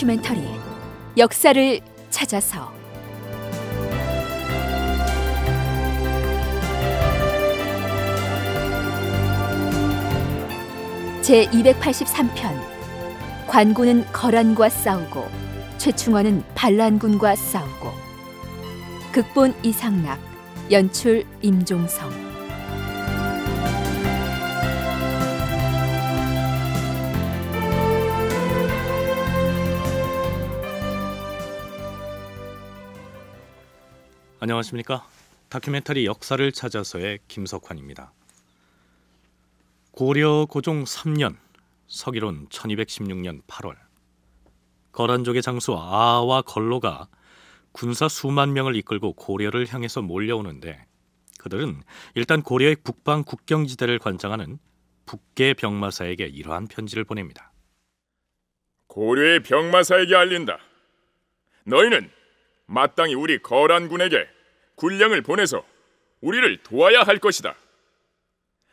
다큐멘터리 역사를 찾아서 제 283편 관군은 거란과 싸우고 최충원은 반란군과 싸우고 극본 이상락 연출 임종성 안녕하십니까 다큐멘터리 역사를 찾아서의 김석환입니다 고려 고종 3년 서기론 1216년 8월 거란족의 장수 아와 걸로가 군사 수만 명을 이끌고 고려를 향해서 몰려오는데 그들은 일단 고려의 북방 국경지대를 관장하는 북계 병마사에게 이러한 편지를 보냅니다. 고려의 병마사에게 알린다. 너희는 마땅히 우리 거란군에게 군량을 보내서 우리를 도와야 할 것이다.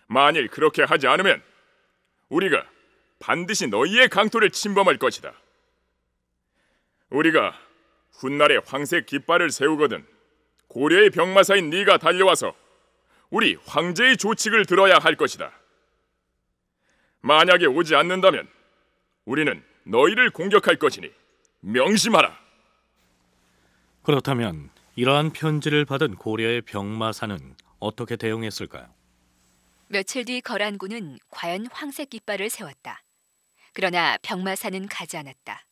만일 그렇게 하지 않으면 우리가 반드시 너희의 강토를 침범할 것이다. 우리가 훗날에 황색 깃발을 세우거든 고려의 병마사인 네가 달려와서 우리 황제의 조칙을 들어야 할 것이다. 만약에 오지 않는다면 우리는 너희를 공격할 것이니 명심하라. 그렇다면 이러한 편지를 받은 고려의 병마사는 어떻게 대응했을까요? 며칠 뒤 거란군은 과연 황색 깃발을 세웠다. 그러나 병마사는 가지 않았다.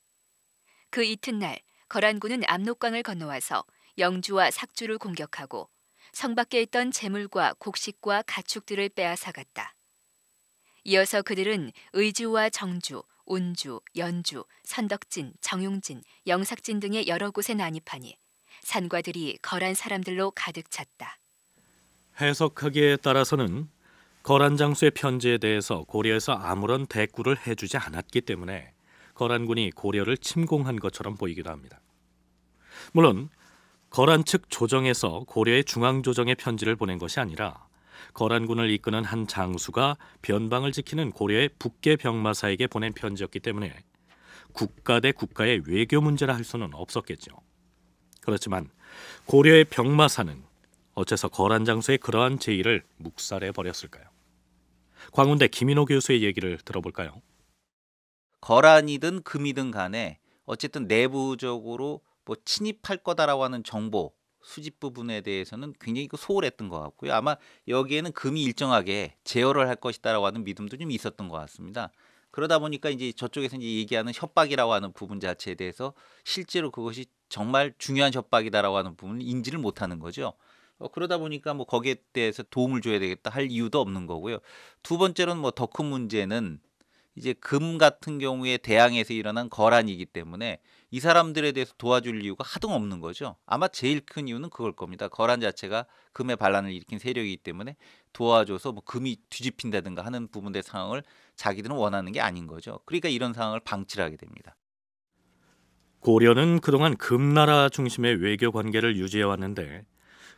그 이튿날 거란군은 압록강을 건너와서 영주와 삭주를 공격하고 성 밖에 있던 재물과 곡식과 가축들을 빼앗아 갔다. 이어서 그들은 의주와 정주, 온주, 연주, 선덕진, 정용진, 영삭진 등의 여러 곳에 난입하니 산과 들이 거란 사람들로 가득 찼다. 해석하기에 따라서는 거란 장수의 편지에 대해서 고려에서 아무런 대꾸를 해주지 않았기 때문에 거란군이 고려를 침공한 것처럼 보이기도 합니다. 물론 거란 측 조정에서 고려의 중앙 조정에 편지를 보낸 것이 아니라 거란군을 이끄는 한 장수가 변방을 지키는 고려의 북계 병마사에게 보낸 편지였기 때문에 국가 대 국가의 외교 문제라 할 수는 없었겠죠. 그렇지만 고려의 병마사는 어째서 거란 장수의 그러한 제의를 묵살해 버렸을까요? 광운대 김인호 교수의 얘기를 들어볼까요? 거란이든 금이든 간에 어쨌든 내부적으로 뭐 침입할 거다라고 하는 정보 수집 부분에 대해서는 굉장히 그 소홀했던 것 같고요. 아마 여기에는 금이 일정하게 제어를 할 것이다라고 하는 믿음도 좀 있었던 것 같습니다. 그러다 보니까 이제 저쪽에서 이제 얘기하는 협박이라고 하는 부분 자체에 대해서 실제로 그것이 정말 중요한 협박이다라고 하는 부분을 인지를 못하는 거죠. 어, 그러다 보니까 뭐 거기에 대해서 도움을 줘야 되겠다 할 이유도 없는 거고요. 두 번째로는 뭐 더 큰 문제는 이제 금 같은 경우에 대항에서 일어난 거란이기 때문에 이 사람들에 대해서 도와줄 이유가 하등 없는 거죠. 아마 제일 큰 이유는 그걸 겁니다. 거란 자체가 금의 반란을 일으킨 세력이기 때문에 도와줘서 뭐 금이 뒤집힌다든가 하는 부분의 상황을 자기들은 원하는 게 아닌 거죠. 그러니까 이런 상황을 방치를 하게 됩니다. 고려는 그동안 금나라 중심의 외교 관계를 유지해 왔는데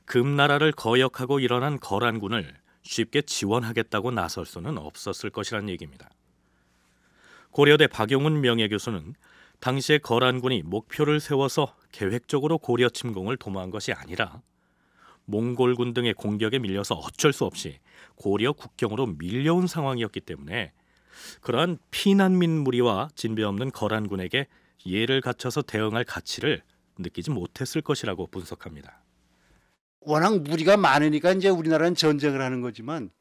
금나라를 거역하고 일어난 거란군을 쉽게 지원하겠다고 나설 수는 없었을 것이란 얘기입니다. 고려대 박용훈 명예교수는 당시에 거란군이 목표를 세워서 계획적으로 고려 침공을 도모한 것이 아니라 몽골군 등의 공격에 밀려서 어쩔 수 없이 고려 국경으로 밀려온 상황이었기 때문에 그러한 피난민 무리와 진배 없는 거란군에게 예를 갖춰서 대응할 가치를 느끼지 못했을 것이라고 분석합니다. 워낙 무리가 많으니까 이제 우리나라는 전쟁을 하는 거지만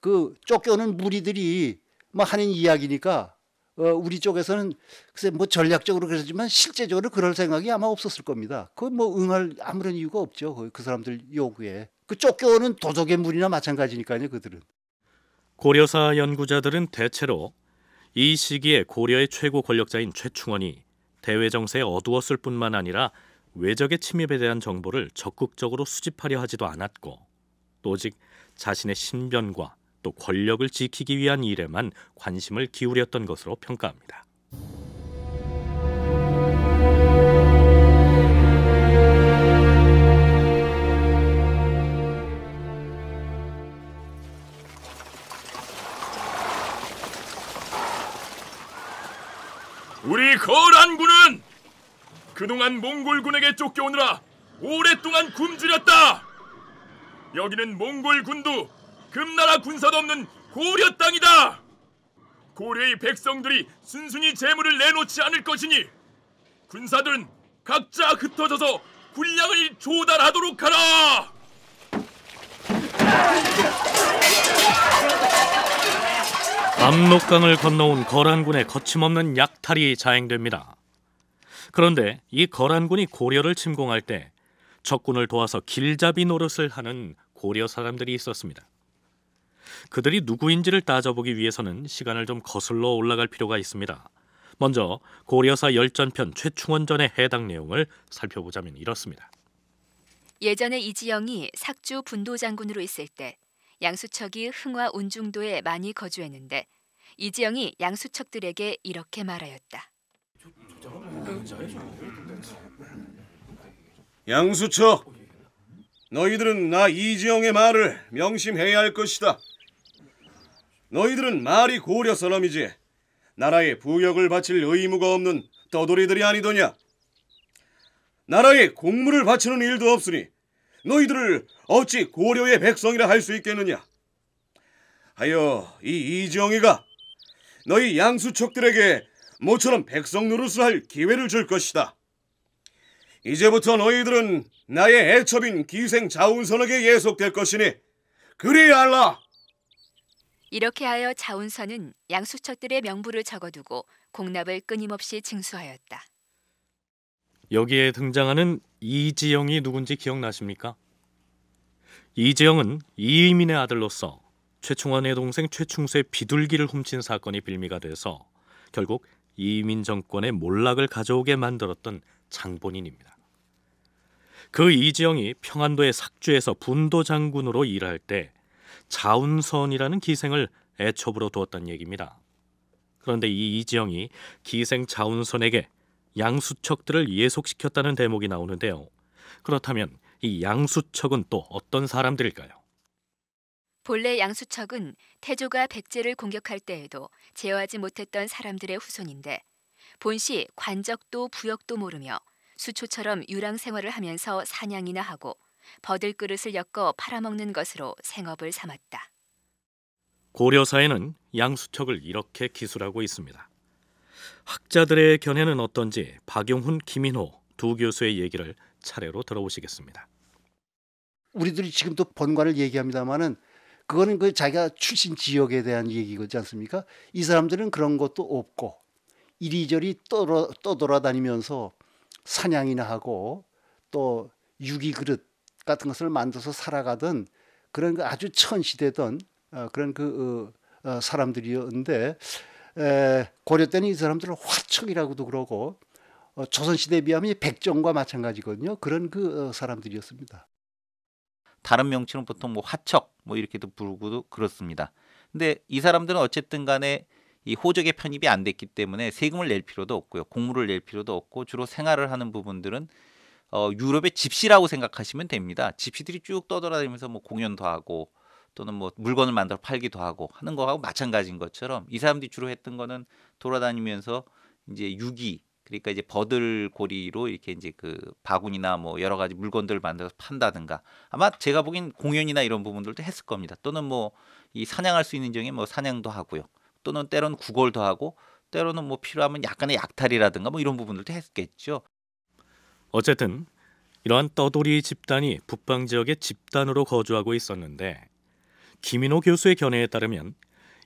그 쫓겨오는 무리들이 뭐 하는 이야기니까 어 우리 쪽에서는 글쎄 뭐 전략적으로 그러지만 실제적으로 그럴 생각이 아마 없었을 겁니다. 그 뭐 응할 아무런 이유가 없죠. 그, 그 사람들 요구에 그 쫓겨오는 도적의 무리나 마찬가지니까요. 그들은 고려사 연구자들은 대체로 이 시기에 고려의 최고 권력자인 최충원이 대외 정세에 어두웠을 뿐만 아니라 외적의 침입에 대한 정보를 적극적으로 수집하려 하지도 않았고 또직 자신의 신변과 또 권력을 지키기 위한 일에만 관심을 기울였던 것으로 평가합니다. 우리 거란군은 그동안 몽골군에게 쫓겨오느라 오랫동안 굶주렸다. 여기는 몽골군도 금나라 군사도 없는 고려 땅이다. 고려의 백성들이 순순히 재물을 내놓지 않을 것이니 군사들은 각자 흩어져서 군량을 조달하도록 하라. 압록강을 건너온 거란군의 거침없는 약탈이 자행됩니다. 그런데 이 거란군이 고려를 침공할 때 적군을 도와서 길잡이 노릇을 하는 고려 사람들이 있었습니다. 그들이 누구인지를 따져보기 위해서는 시간을 좀 거슬러 올라갈 필요가 있습니다. 먼저 고려사 열전편 최충원전의 해당 내용을 살펴보자면 이렇습니다. 예전에 이지영이 삭주 분도 장군으로 있을 때 양수척이 흥화 운중도에 많이 거주했는데 이지영이 양수척들에게 이렇게 말하였다. 양수척, 너희들은 나 이지영의 말을 명심해야 할 것이다. 너희들은 말이 고려 사람이지 나라의 부역을 바칠 의무가 없는 떠돌이들이 아니더냐. 나라에 공물을 바치는 일도 없으니 너희들을 어찌 고려의 백성이라 할 수 있겠느냐? 하여 이 이정이가 너희 양수척들에게 모처럼 백성 노릇을 할 기회를 줄 것이다. 이제부터 너희들은 나의 애첩인 기생 자운선에게 예속될 것이니 그리 알라. 이렇게 하여 자운선은 양수척들의 명부를 적어두고 공납을 끊임없이 징수하였다. 여기에 등장하는 이지영이 누군지 기억나십니까? 이지영은 이의민의 아들로서 최충원의 동생 최충수의 비둘기를 훔친 사건이 빌미가 돼서 결국 이민 정권의 몰락을 가져오게 만들었던 장본인입니다. 그 이지영이 평안도의 삭주에서 분도 장군으로 일할 때 자운선이라는 기생을 애첩으로 두었던 얘기입니다. 그런데 이 이지영이 기생 자운선에게 양수척들을 예속시켰다는 대목이 나오는데요. 그렇다면 이 양수척은 또 어떤 사람들일까요? 본래 양수척은 태조가 백제를 공격할 때에도 제어하지 못했던 사람들의 후손인데 본시 관적도 부역도 모르며 수초처럼 유랑 생활을 하면서 사냥이나 하고 버들 그릇을 엮어 팔아먹는 것으로 생업을 삼았다. 고려사에는 양수척을 이렇게 기술하고 있습니다. 학자들의 견해는 어떤지 박용훈, 김인호 두 교수의 얘기를 차례로 들어보시겠습니다. 우리들이 지금도 번갈을 얘기합니다마는 그거는 그 자기가 출신 지역에 대한 얘기지 않습니까? 이 사람들은 그런 것도 없고 이리저리 떠돌아, 떠돌아다니면서 사냥이나 하고 또 유기 그릇 같은 것을 만들어서 살아가던 그런 그 아주 천시되던 어, 그런 그 어, 어, 사람들이었는데 고려 때는 이 사람들을 화척이라고도 그러고 어, 조선 시대에 비하면 백정과 마찬가지거든요. 그런 그 어, 사람들이었습니다. 다른 명칭은 보통 뭐 화척 뭐 이렇게도 부르고도 그렇습니다. 근데 이 사람들은 어쨌든 간에 이 호적에 편입이 안 됐기 때문에 세금을 낼 필요도 없고요. 공물을낼 필요도 없고 주로 생활을 하는 부분들은 어, 유럽의 집시라고 생각하시면 됩니다. 집시들이 쭉 떠돌아다니면서 뭐 공연도 하고 또는 뭐 물건을 만들어 팔기도 하고 하는 거하고 마찬가지인 것처럼 이 사람들이 주로 했던 거는 돌아다니면서 이제 유기 그러니까 이제 버들고리로 이렇게 이제 그 바구니나 뭐 여러 가지 물건들을 만들어서 판다든가 아마 제가 보기엔 공연이나 이런 부분들도 했을 겁니다. 또는 뭐 이 사냥할 수 있는 종에 뭐 사냥도 하고요. 또는 때로는 구걸도 하고 때로는 뭐 필요하면 약간의 약탈이라든가 뭐 이런 부분들도 했겠죠. 어쨌든 이러한 떠돌이 집단이 북방 지역의 집단으로 거주하고 있었는데 김인호 교수의 견해에 따르면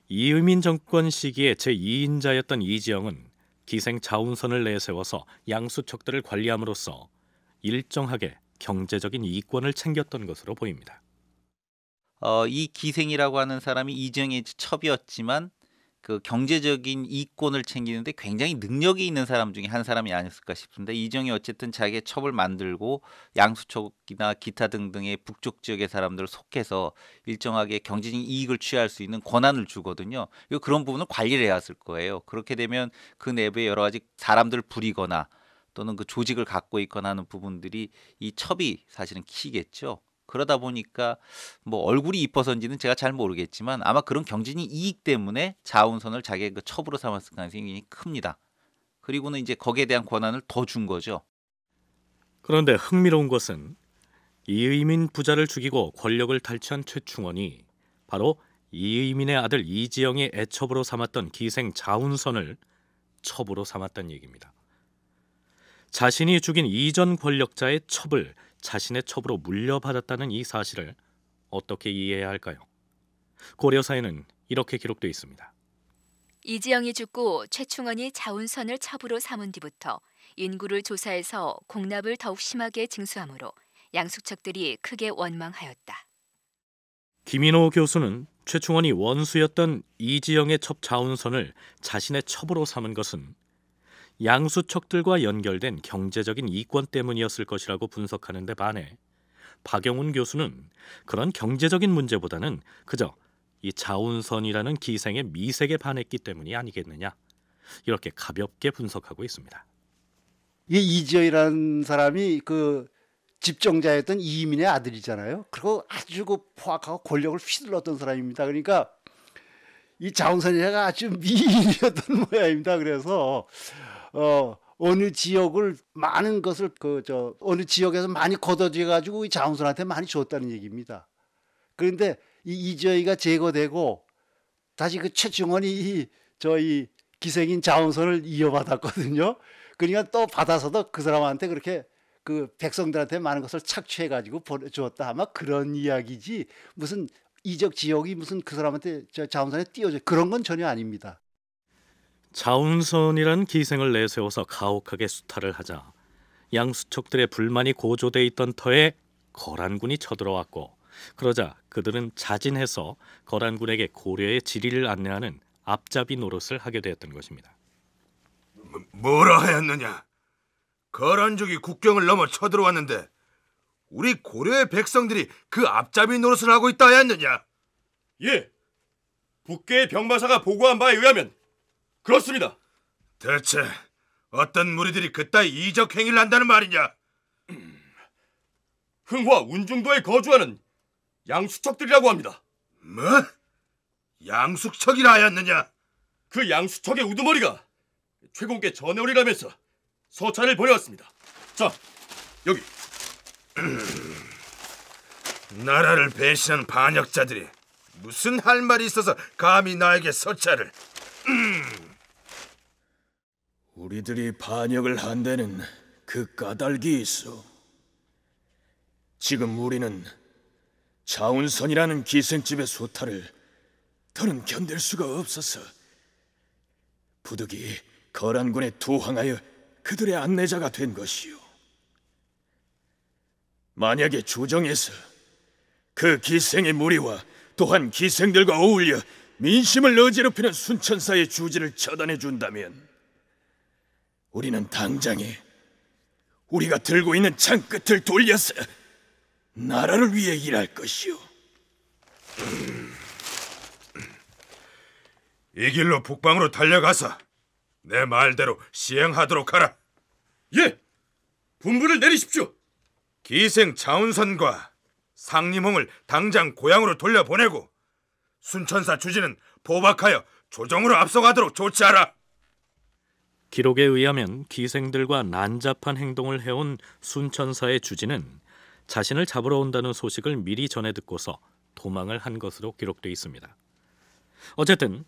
이의민 정권 시기에 제2인자였던 이지영은 기생 자운선을 내세워서 양수척들을 관리함으로써 일정하게 경제적인 이권을 챙겼던 것으로 보입니다. 어, 이 기생이라고 하는 사람이 이정의 첩이었지만 그 경제적인 이권을 챙기는데 굉장히 능력이 있는 사람 중에 한 사람이 아니었을까 싶은데 이정이 어쨌든 자기의 첩을 만들고 양수척이나 기타 등등의 북쪽 지역의 사람들을 속해서 일정하게 경제적인 이익을 취할 수 있는 권한을 주거든요. 그런 부분을 관리를 해왔을 거예요. 그렇게 되면 그 내부에 여러 가지 사람들을 부리거나 또는 그 조직을 갖고 있거나 하는 부분들이 이 첩이 사실은 키겠죠. 그러다 보니까 뭐 얼굴이 이뻐서인지는 제가 잘 모르겠지만 아마 그런 경진이 이익 때문에 자운선을 자기의 그 첩으로 삼았을 가능성이 큽니다. 그리고는 이제 거기에 대한 권한을 더 준 거죠. 그런데 흥미로운 것은 이의민 부자를 죽이고 권력을 탈취한 최충원이 바로 이의민의 아들 이지영의 애첩으로 삼았던 기생 자운선을 첩으로 삼았던 얘기입니다. 자신이 죽인 이전 권력자의 첩을 자신의 첩으로 물려받았다는 이 사실을 어떻게 이해해야 할까요? 고려사에는 이렇게 기록돼 있습니다. 이지영이 죽고 최충원이 자운선을 첩으로 삼은 뒤부터 인구를 조사해서 공납을 더욱 심하게 징수하므로 양숙척들이 크게 원망하였다. 김인호 교수는 최충원이 원수였던 이지영의 첩 자운선을 자신의 첩으로 삼은 것은 양수척들과 연결된 경제적인 이권 때문이었을 것이라고 분석하는 데 반해 박영훈 교수는 그런 경제적인 문제보다는 그저 이 자운선이라는 기생의 미색에 반했기 때문이 아니겠느냐 이렇게 가볍게 분석하고 있습니다. 이 이지영이라는 사람이 그 집정자였던 이민의 아들이잖아요. 그리고 아주 그 포악하고 권력을 휘둘렀던 사람입니다. 그러니까 이 자운선이가 아주 미인이었던 모양입니다. 그래서 어 어느 지역을 많은 것을 그 저 어느 지역에서 많이 걷어져 가지고 이 장수한테 많이 줬다는 얘기입니다. 그런데 이이저희가 제거되고 다시 그최중원이이 저희 기생인 자원선을 이어받았거든요. 그러니까 또 받아서도 그 사람한테 그렇게 그 백성들한테 많은 것을 착취해 가지고 보내 주었다 아마 그런 이야기지 무슨 이적 지역이 무슨 그 사람한테 자원선에 띄워져 그런 건 전혀 아닙니다. 자운선이란 기생을 내세워서 가혹하게 수탈을 하자 양수척들의 불만이 고조돼 있던 터에 거란군이 쳐들어왔고 그러자 그들은 자진해서 거란군에게 고려의 지리를 안내하는 앞잡이 노릇을 하게 되었던 것입니다. 뭐, 뭐라 하였느냐? 거란족이 국경을 넘어 쳐들어왔는데 우리 고려의 백성들이 그 앞잡이 노릇을 하고 있다 하였느냐? 예. 북계의 병마사가 보고한 바에 의하면 그렇습니다. 대체 어떤 무리들이 그따위 이적 행위를 한다는 말이냐? 흥화 운중도에 거주하는 양수척들이라고 합니다. 뭐? 양수척이라 하였느냐? 그 양수척의 우두머리가 최고께 전해오리라면서 서찰을 보내왔습니다. 자, 여기. 나라를 배신한 반역자들이 무슨 할 말이 있어서 감히 나에게 서찰을. 우리들이 반역을 한 데는 그 까닭이 있어. 지금 우리는 자운선이라는 기생집의 소탈을 더는 견딜 수가 없어서 부득이 거란군에 투항하여 그들의 안내자가 된것이오 만약에 조정에서 그 기생의 무리와 또한 기생들과 어울려 민심을 어지럽히는 순천사의 주지를 처단해 준다면 우리는 당장에 우리가 들고 있는 창 끝을 돌려서 나라를 위해 일할 것이오. 이 길로 북방으로 달려가서 내 말대로 시행하도록 하라. 예, 분부를 내리십시오. 기생 자운선과 상림홍을 당장 고향으로 돌려보내고 순천사 주지는 포박하여 조정으로 앞서가도록 조치하라. 기록에 의하면 기생들과 난잡한 행동을 해온 순천사의 주지는 자신을 잡으러 온다는 소식을 미리 전해 듣고서 도망을 한 것으로 기록돼 있습니다. 어쨌든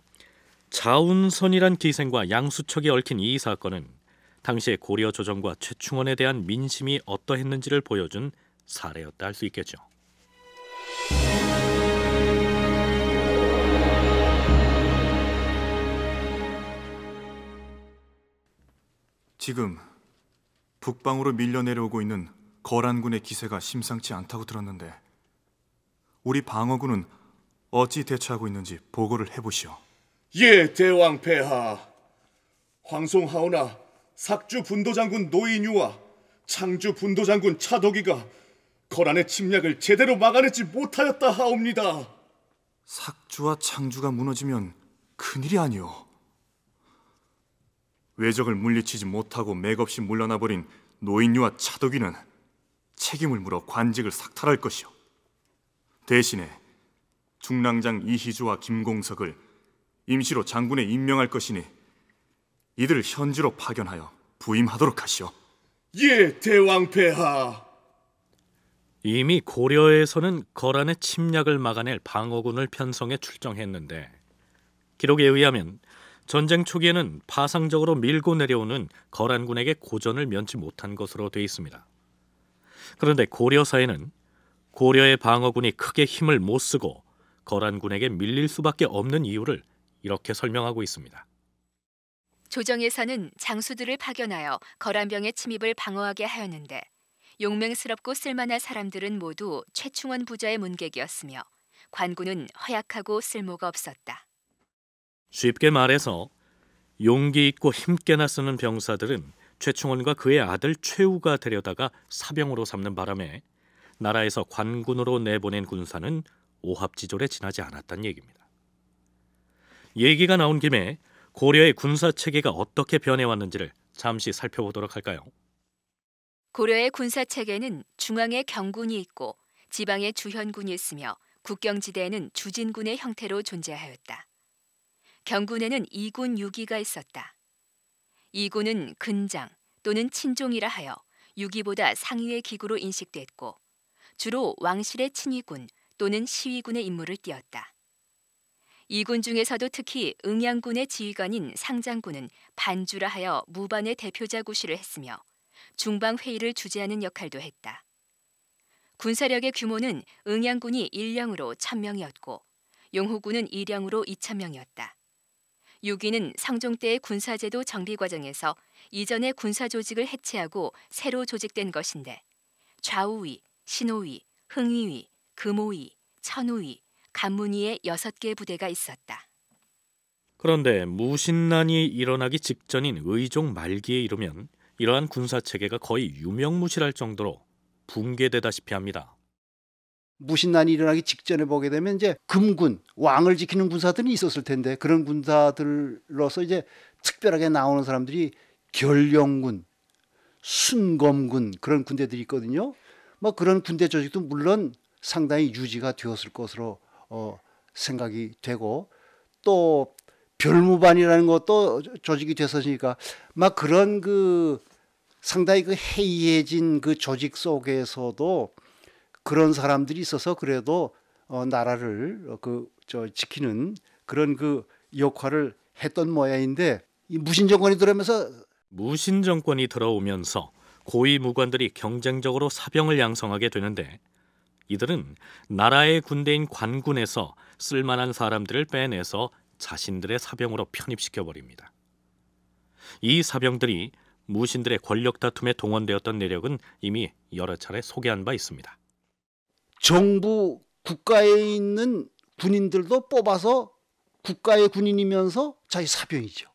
자운선이란 기생과 양수척이 얽힌 이 사건은 당시의 고려 조정과 최충원에 대한 민심이 어떠했는지를 보여준 사례였다 할 수 있겠죠. 지금 북방으로 밀려 내려오고 있는 거란군의 기세가 심상치 않다고 들었는데 우리 방어군은 어찌 대처하고 있는지 보고를 해보시오. 예, 대왕 폐하. 황송하오나 삭주 분도장군 노인유와 창주 분도장군 차도기가 거란의 침략을 제대로 막아내지 못하였다 하옵니다. 삭주와 창주가 무너지면 큰일이 아니오. 외적을 물리치지 못하고 맥없이 물러나버린 노인유와 차도귀는 책임을 물어 관직을 삭탈할 것이오 대신에 중랑장 이희주와 김공석을 임시로 장군에 임명할 것이니 이들을 현지로 파견하여 부임하도록 하시오. 예, 대왕폐하. 이미 고려에서는 거란의 침략을 막아낼 방어군을 편성해 출정했는데 기록에 의하면 전쟁 초기에는 파상적으로 밀고 내려오는 거란군에게 고전을 면치 못한 것으로 되어 있습니다. 그런데 고려사에는 고려의 방어군이 크게 힘을 못 쓰고 거란군에게 밀릴 수밖에 없는 이유를 이렇게 설명하고 있습니다. 조정에서는 장수들을 파견하여 거란병의 침입을 방어하게 하였는데 용맹스럽고 쓸만한 사람들은 모두 최충원 부자의 문객이었으며 관군은 허약하고 쓸모가 없었다. 쉽게 말해서 용기 있고 힘께 나쓰는 병사들은 최충원과 그의 아들 최우가 데려다가 사병으로 삼는 바람에 나라에서 관군으로 내보낸 군사는 오합지졸에 지나지 않았단 얘기입니다. 얘기가 나온 김에 고려의 군사 체계가 어떻게 변해왔는지를 잠시 살펴보도록 할까요? 고려의 군사 체계는 중앙에 경군이 있고 지방에 주현군이 있으며 국경지대에는 주진군의 형태로 존재하였다. 경군에는 이군 유기가 있었다. 이군은 근장 또는 친종이라 하여 유기보다 상위의 기구로 인식됐고 주로 왕실의 친위군 또는 시위군의 임무를 띄었다. 이군 중에서도 특히 응양군의 지휘관인 상장군은 반주라 하여 무반의 대표자 구실을 했으며 중방 회의를 주재하는 역할도 했다. 군사력의 규모는 응양군이 1령으로 1000명이었고 용호군은 2령으로 2000명이었다. 6위는 상종 때의 군사제도 정비 과정에서 이전의 군사조직을 해체하고 새로 조직된 것인데 좌우위, 신호위, 흥위위, 금호위, 천호위, 간문위의 6개 부대가 있었다. 그런데 무신난이 일어나기 직전인 의종 말기에 이르면 이러한 군사 체계가 거의 유명무실할 정도로 붕괴되다시피 합니다. 무신난이 일어나기 직전에 보게 되면 이제 금군 왕을 지키는 군사들이 있었을 텐데 그런 군사들로서 이제 특별하게 나오는 사람들이 결령군, 순검군 그런 군대들이 있거든요. 뭐 그런 군대 조직도 물론 상당히 유지가 되었을 것으로 어, 생각이 되고 또 별무반이라는 것도 조직이 됐었으니까 막 그런 그 상당히 그 해이해진 그 조직 속에서도 그런 사람들이 있어서 그래도 어, 나라를 어, 그저 지키는 그런 그 역할을 했던 모양인데 이 무신 정권이 들어오면서 무신 정권이 들어오면서 고위 무관들이 경쟁적으로 사병을 양성하게 되는데 이들은 나라의 군대인 관군에서 쓸만한 사람들을 빼내서 자신들의 사병으로 편입시켜 버립니다. 이 사병들이 무신들의 권력 다툼에 동원되었던 내력은 이미 여러 차례 소개한 바 있습니다. 정부 국가에 있는 군인들도 뽑아서 국가의 군인이면서 자기 사병이죠.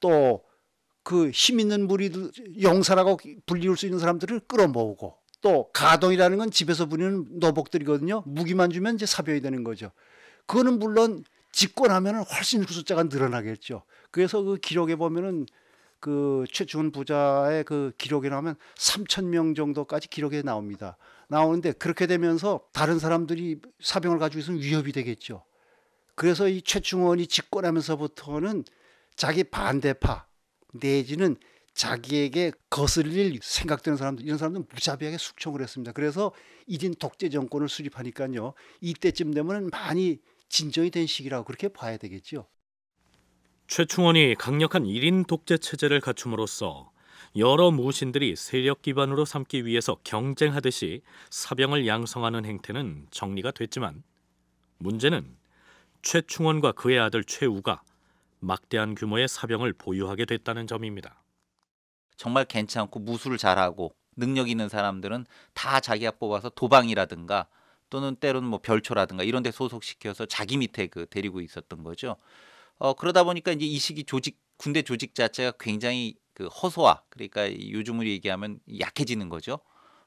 또 그 힘 있는 무리들 용사라고 불리울 수 있는 사람들을 끌어모으고 또 가동이라는 건 집에서 부리는 노복들이거든요. 무기만 주면 이제 사병이 되는 거죠. 그거는 물론 집권하면 훨씬 그 숫자가 늘어나겠죠. 그래서 그 기록에 보면은 그 최준 부자의 그 기록에 나오면 3천 명 정도까지 기록에 나옵니다. 나오는데 그렇게 되면서 다른 사람들이 사병을 가지고 있으면 위협이 되겠죠. 그래서 이 최충원이 집권하면서부터는 자기 반대파 내지는 자기에게 거슬릴 생각되는 사람들 이런 사람들은 무자비하게 숙청을 했습니다. 그래서 일인 독재 정권을 수립하니까요. 이때쯤 되면 많이 진정이 된 시기라고 그렇게 봐야 되겠죠. 최충원이 강력한 1인 독재 체제를 갖춤으로써 여러 무신들이 세력 기반으로 삼기 위해서 경쟁하듯이 사병을 양성하는 행태는 정리가 됐지만 문제는 최충원과 그의 아들 최우가 막대한 규모의 사병을 보유하게 됐다는 점입니다. 정말 괜찮고 무술 잘하고 능력 있는 사람들은 다 자기가 뽑아서 도방이라든가 또는 때로는 뭐 별초라든가 이런 데 소속시켜서 자기 밑에 그 데리고 있었던 거죠. 어, 그러다 보니까 이제 이 시기 조직 군대 조직 자체가 굉장히 그 허소화 그러니까 요즘 으로 얘기하면 약해지는 거죠.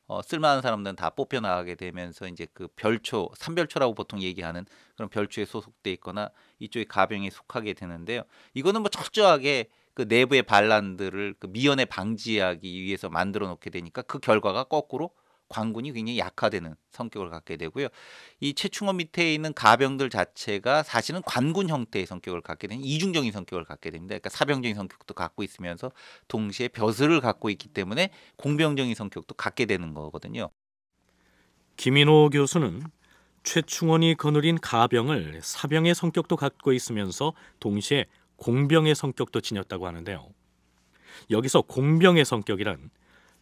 어, 쓸만한 사람들은 다 뽑혀 나가게 되면서 이제 그 별초 삼별초라고 보통 얘기하는 그런 별초에 소속돼 있거나 이쪽에 가병에 속하게 되는데요. 이거는 뭐 철저하게 그 내부의 반란들을 그 미연에 방지하기 위해서 만들어 놓게 되니까 그 결과가 거꾸로 광군이 굉장히 약화되는 성격을 갖게 되고요. 이 최충어 밑에 있는 가병들 자체가 사실은 관군 형태의 성격을 갖게 되는 이중적인 성격을 갖게 됩니다. 그러니까 사병적인 성격도 갖고 있으면서 동시에 벼슬을 갖고 있기 때문에 공병적인 성격도 갖게 되는 거거든요. 김인호 교수는 최충원이 거느린 가병을 사병의 성격도 갖고 있으면서 동시에 공병의 성격도 지녔다고 하는데요. 여기서 공병의 성격이란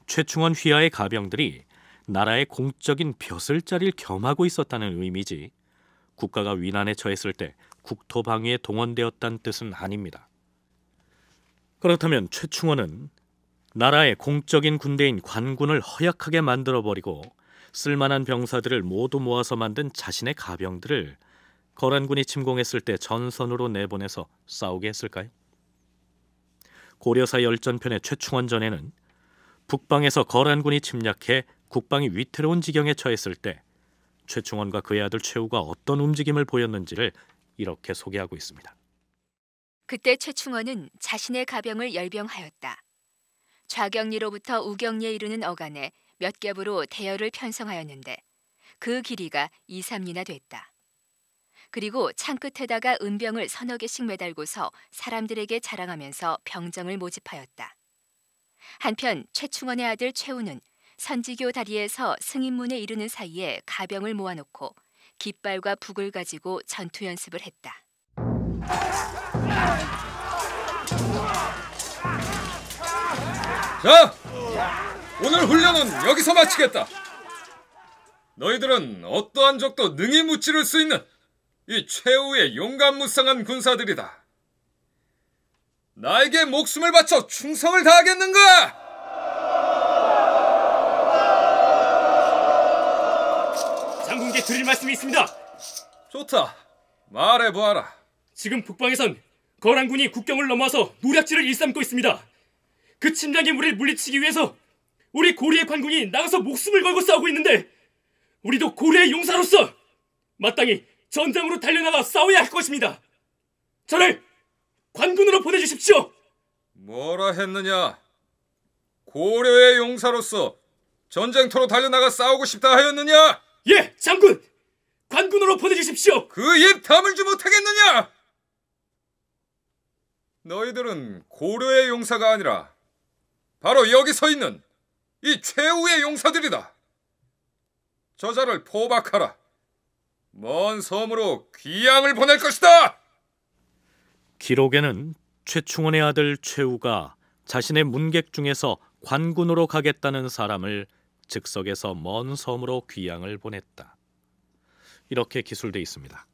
최충원 휘하의 가병들이 나라의 공적인 벼슬 자리를 겸하고 있었다는 의미지 국가가 위난에 처했을 때 국토 방위에 동원되었다는 뜻은 아닙니다. 그렇다면 최충원은 나라의 공적인 군대인 관군을 허약하게 만들어 버리고 쓸만한 병사들을 모두 모아서 만든 자신의 가병들을 거란군이 침공했을 때 전선으로 내보내서 싸우게 했을까요? 고려사 열전편의 최충원 전에는 북방에서 거란군이 침략해 국방이 위태로운 지경에 처했을 때 최충원과 그의 아들 최우가 어떤 움직임을 보였는지를 이렇게 소개하고 있습니다. 그때 최충원은 자신의 가병을 열병하였다. 좌경리로부터 우경리에 이르는 어간에 몇 겹으로 대열을 편성하였는데 그 길이가 2, 3리나 됐다. 그리고 창 끝에다가 은병을 서너 개씩 매달고서 사람들에게 자랑하면서 병정을 모집하였다. 한편 최충원의 아들 최우는 선지교 다리에서 승인문에 이르는 사이에 가병을 모아놓고 깃발과 북을 가지고 전투 연습을 했다. 자, 오늘 훈련은 여기서 마치겠다. 너희들은 어떠한 적도 능히 무찌를 수 있는 이 최후의 용감무쌍한 군사들이다. 나에게 목숨을 바쳐 충성을 다하겠는가? 왕께 드릴 말씀이 있습니다. 좋다. 말해보아라. 지금 북방에선 거란군이 국경을 넘어서 노략질을 일삼고 있습니다. 그 침략의 무리를 물리치기 위해서 우리 고리의 관군이 나가서 목숨을 걸고 싸우고 있는데 우리도 고리의 용사로서 마땅히 전장으로 달려나가 싸워야 할 것입니다. 저를 관군으로 보내주십시오. 뭐라 했느냐? 고려의 용사로서 전쟁터로 달려나가 싸우고 싶다 하였느냐? 예, 장군! 관군으로 보내주십시오! 그입 다물지 못하겠느냐! 너희들은 고려의 용사가 아니라 바로 여기 서 있는 이 최후의 용사들이다. 저자를 포박하라. 먼 섬으로 귀양을 보낼 것이다. 기록에는 최충원의 아들 최우가 자신의 문객 중에서 관군으로 가겠다는 사람을 즉석에서 먼 섬으로 귀양을 보냈다. 이렇게 기술돼 있습니다.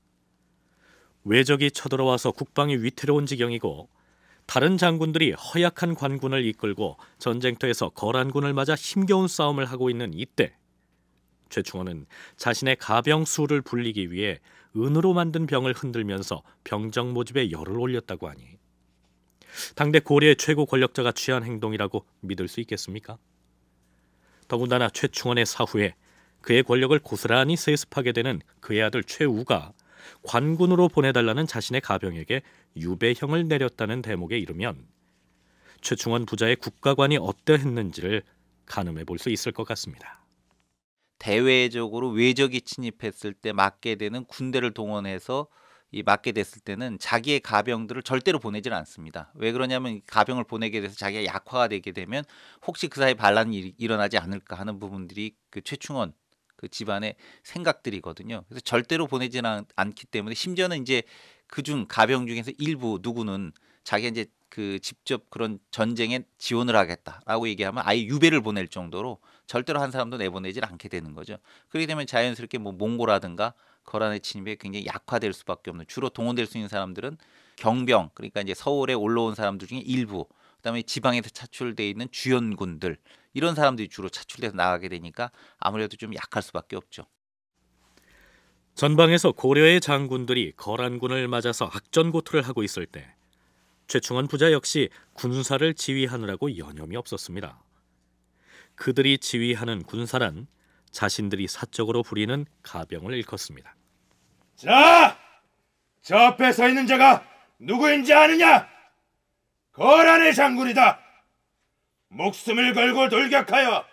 외적이 쳐들어와서 국방이 위태로운 지경이고 다른 장군들이 허약한 관군을 이끌고 전쟁터에서 거란군을 맞아 힘겨운 싸움을 하고 있는 이때 최충원은 자신의 가병수를 불리기 위해 은으로 만든 병을 흔들면서 병정 모집에 열을 올렸다고 하니 당대 고려의 최고 권력자가 취한 행동이라고 믿을 수 있겠습니까? 더군다나 최충원의 사후에 그의 권력을 고스란히 세습하게 되는 그의 아들 최우가 관군으로 보내달라는 자신의 가병에게 유배형을 내렸다는 대목에 이르면 최충원 부자의 국가관이 어떠했는지를 가늠해 볼 수 있을 것 같습니다. 대외적으로 외적이 침입했을 때 맞게 되는 군대를 동원해서 이 맞게 됐을 때는 자기의 가병들을 절대로 보내질 않습니다. 왜 그러냐면 가병을 보내게 돼서 자기가 약화가 되게 되면 혹시 그 사이 반란이 일어나지 않을까 하는 부분들이 그 최충원 그 집안의 생각들이거든요. 그래서 절대로 보내지는 않기 때문에 심지어는 이제 그중 가병 중에서 일부 누구는 자기가 이제 그 직접 그런 전쟁에 지원을 하겠다라고 얘기하면 아예 유배를 보낼 정도로 절대로 한 사람도 내보내질 않게 되는 거죠. 그렇게 되면 자연스럽게 뭐 몽고라든가 거란의 침입에 굉장히 약화될 수밖에 없는 주로 동원될 수 있는 사람들은 경병 그러니까 이제 서울에 올라온 사람들 중에 일부 그다음에 지방에서 차출돼 있는 주연군들 이런 사람들이 주로 차출돼서 나가게 되니까 아무래도 좀 약할 수밖에 없죠. 전방에서 고려의 장군들이 거란군을 맞아서 악전고투를 하고 있을 때 최충원 부자 역시 군사를 지휘하느라고 여념이 없었습니다. 그들이 지휘하는 군사란 자신들이 사적으로 부리는 가병을 일컫습니다. 자! 저 앞에 서 있는 자가 누구인지 아느냐? 거란의 장군이다. 목숨을 걸고 돌격하여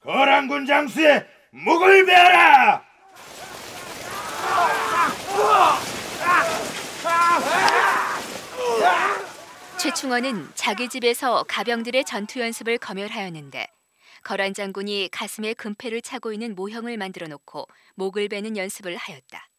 거란군 장수의 목을 베어라! 최충원은 자기 집에서 가병들의 전투 연습을 검열하였는데 거란 장군이 가슴에 금패를 차고 있는 모형을 만들어 놓고 목을 베는 연습을 하였다.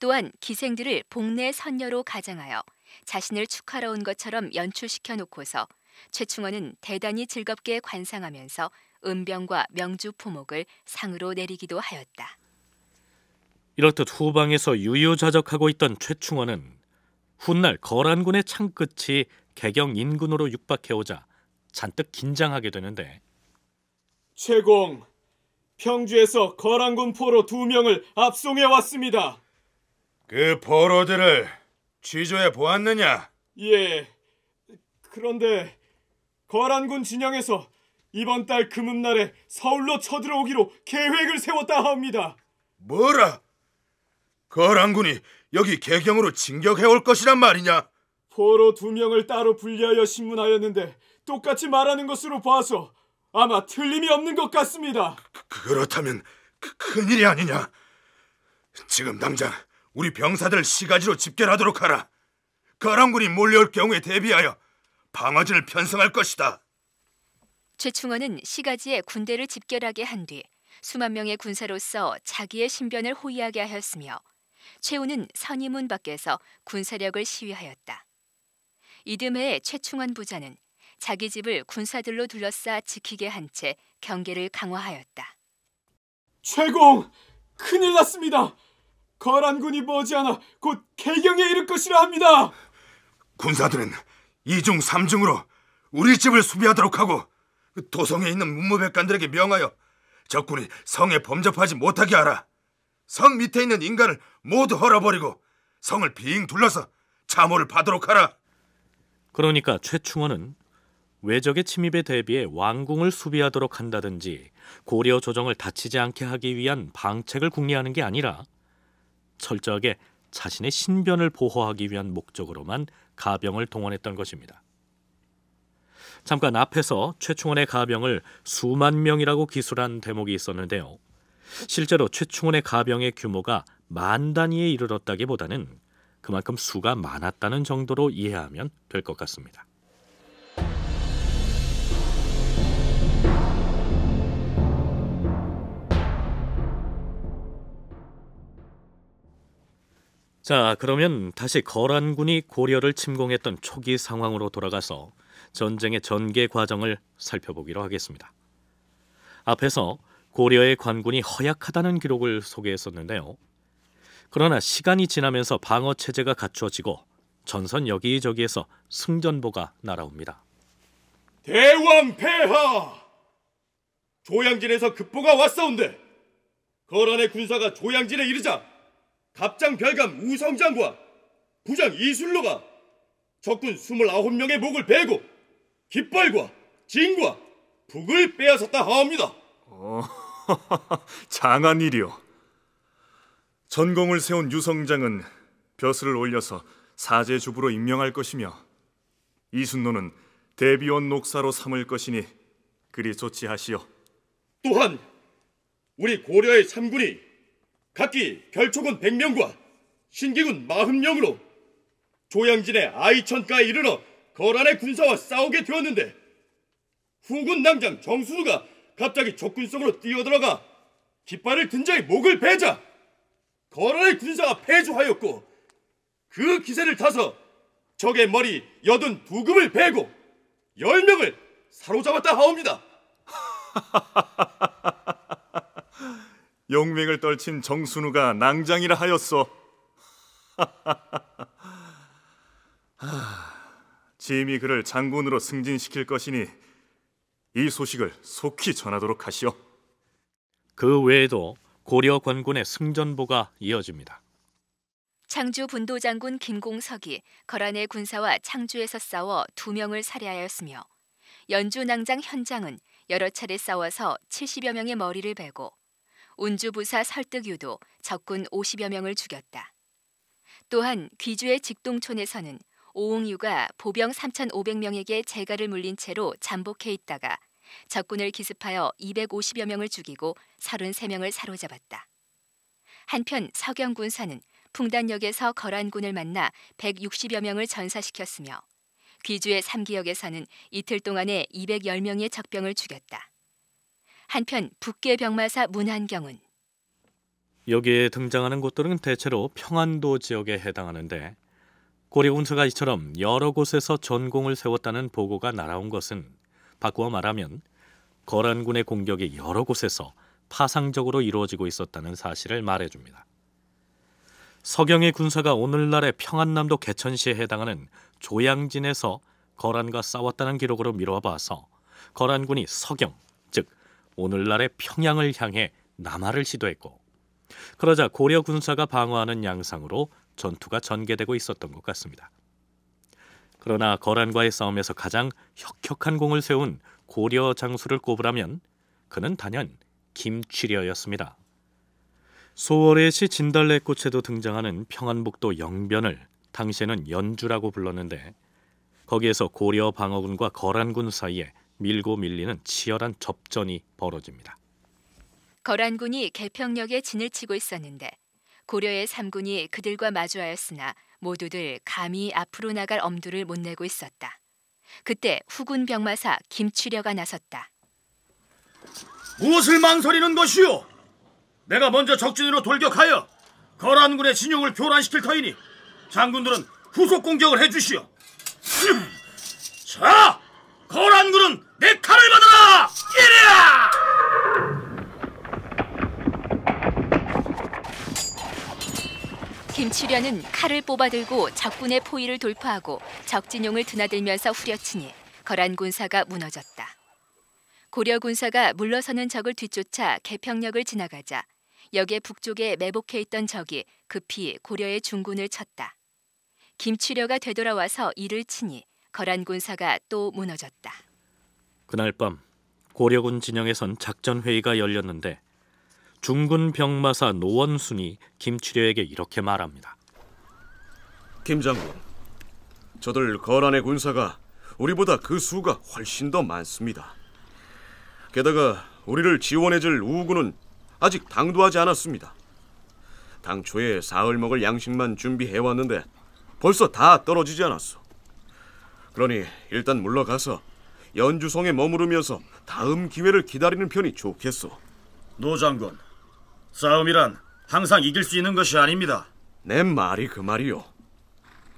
또한 기생들을 복내 선녀로 가장하여 자신을 축하러 온 것처럼 연출시켜 놓고서 최충원은 대단히 즐겁게 관상하면서 은병과 명주 포목을 상으로 내리기도 하였다. 이렇듯 후방에서 유유자적하고 있던 최충원은 훗날 거란군의 창끝이 개경 인근으로 육박해오자 잔뜩 긴장하게 되는데 최공, 평주에서 거란군 포로 두 명을 압송해 왔습니다. 그 포로들을 취조해 보았느냐? 예. 그런데 거란군 진영에서 이번 달 금음날에 서울로 쳐들어오기로 계획을 세웠다 합니다. 뭐라? 거란군이 여기 개경으로 진격해 올 것이란 말이냐? 포로 두 명을 따로 분리하여 신문하였는데 똑같이 말하는 것으로 봐서 아마 틀림이 없는 것 같습니다. 그, 그 그렇다면 그, 큰일이 아니냐? 지금 당장 우리 병사들 시가지로 집결하도록 하라. 가랑군이 몰려올 경우에 대비하여 방어진을 편성할 것이다. 최충원은 시가지에 군대를 집결하게 한 뒤 수만 명의 군사로서 자기의 신변을 호위하게 하였으며 최우는 선임문 밖에서 군사력을 시위하였다. 이듬해 최충원 부자는 자기 집을 군사들로 둘러싸 지키게 한 채 경계를 강화하였다. 최공, 큰일 났습니다. 거란군이 머지않아 곧 개경에 이를 것이라 합니다. 군사들은 이중삼중으로 우리 집을 수비하도록 하고 도성에 있는 문무백관들에게 명하여 적군이 성에 범접하지 못하게 하라. 성 밑에 있는 인간을 모두 헐어버리고 성을 빙 둘러서 참호를 받도록 하라. 그러니까 최충원은 외적의 침입에 대비해 왕궁을 수비하도록 한다든지 고려 조정을 다치지 않게 하기 위한 방책을 궁리하는 게 아니라 철저하게 자신의 신변을 보호하기 위한 목적으로만 가병을 동원했던 것입니다. 잠깐 앞에서 최충원의 가병을 수만 명이라고 기술한 대목이 있었는데요. 실제로 최충원의 가병의 규모가 만 단위에 이르렀다기보다는 그만큼 수가 많았다는 정도로 이해하면 될 것 같습니다. 자, 그러면 다시 거란군이 고려를 침공했던 초기 상황으로 돌아가서 전쟁의 전개 과정을 살펴보기로 하겠습니다. 앞에서 고려의 관군이 허약하다는 기록을 소개했었는데요. 그러나 시간이 지나면서 방어 체제가 갖추어지고 전선 여기저기에서 승전보가 날아옵니다. 대왕 폐하! 조양진에서 급보가 왔사온데 거란의 군사가 조양진에 이르자 갑장 별감 우성장과 부장 이순로가 적군 29명의 목을 베고 깃발과 진과 북을 빼앗았다 하옵니다. 어, 장한 일이요. 전공을 세운 유성장은 벼슬을 올려서 사제주부로 임명할 것이며 이순노는 대비원 녹사로 삼을 것이니 그리 조치하시오. 또한 우리 고려의 삼군이 각기 결초군 100명과 신기군 40명으로 조양진의 아이천가에 이르러 거란의 군사와 싸우게 되었는데 후군 당장 정수가 수 갑자기 적군성으로 뛰어들어가 깃발을 든 자의 목을 베자 거란의 군사가 패주하였고 그 기세를 타서 적의 머리 여든 두금을 베고 열 명을 사로잡았다 하옵니다. 용맹을 떨친 정순우가 낭장이라 하였어. 짐이 그를 장군으로 승진시킬 것이니 이 소식을 속히 전하도록 하시오. 그 외에도 고려 권군의 승전보가 이어집니다. 창주 분도 장군 김공석이 거란의 군사와 창주에서 싸워 두 명을 살해하였으며 연주 낭장 현장은 여러 차례 싸워서 70여 명의 머리를 베고 운주 부사 설득유도 적군 50여 명을 죽였다. 또한 귀주의 직동촌에서는 오홍유가 보병 3,500명에게 재가를 물린 채로 잠복해 있다가 적군을 기습하여 250여 명을 죽이고 33명을 사로잡았다. 한편 서경군사는 풍단역에서 거란군을 만나 160여 명을 전사시켰으며 귀주의 삼기역에서는 이틀 동안에 210명의 적병을 죽였다. 한편 북계병마사 문한경은 여기에 등장하는 곳들은 대체로 평안도 지역에 해당하는데 고려운수가 이처럼 여러 곳에서 전공을 세웠다는 보고가 날아온 것은 바꾸어 말하면 거란군의 공격이 여러 곳에서 파상적으로 이루어지고 있었다는 사실을 말해줍니다. 서경의 군사가 오늘날의 평안남도 개천시에 해당하는 조양진에서 거란과 싸웠다는 기록으로 미뤄 봐서 거란군이 서경, 오늘날의 평양을 향해 남하를 시도했고 그러자 고려 군사가 방어하는 양상으로 전투가 전개되고 있었던 것 같습니다. 그러나 거란과의 싸움에서 가장 혁혁한 공을 세운 고려 장수를 꼽으라면 그는 단연 김치려였습니다. 소월의 시 진달래꽃에도 등장하는 평안북도 영변을 당시에는 연주라고 불렀는데 거기에서 고려 방어군과 거란군 사이에 밀고 밀리는 치열한 접전이 벌어집니다. 거란군이 개평역에 진을 치고 있었는데 고려의 3군이 그들과 마주하였으나 모두들 감히 앞으로 나갈 엄두를 못 내고 있었다. 그때 후군 병마사 김추려가 나섰다. 무엇을 망설이는 것이오? 내가 먼저 적진으로 돌격하여 거란군의 진영을 교란시킬 터이니 장군들은 후속 공격을 해주시오. 자! 거란 군은 내 칼을 받아라! 이리야! 김치련은 칼을 뽑아들고 적군의 포위를 돌파하고 적진용을 드나들면서 후려치니 거란 군사가 무너졌다. 고려 군사가 물러서는 적을 뒤쫓아 개평역을 지나가자 역의 북쪽에 매복해 있던 적이 급히 고려의 중군을 쳤다. 김치려가 되돌아와서 이를 치니 거란 군사가 또 무너졌다. 그날 밤 고려군 진영에선 작전 회의가 열렸는데 중군 병마사 노원순이 김치려에게 이렇게 말합니다. 김장군, 저들 거란의 군사가 우리보다 그 수가 훨씬 더 많습니다. 게다가 우리를 지원해줄 우군은 아직 당도하지 않았습니다. 당초에 사흘 먹을 양식만 준비해왔는데 벌써 다 떨어지지 않았소. 그러니 일단 물러가서 연주성에 머무르면서 다음 기회를 기다리는 편이 좋겠소. 노 장군, 싸움이란 항상 이길 수 있는 것이 아닙니다. 내 말이 그 말이요.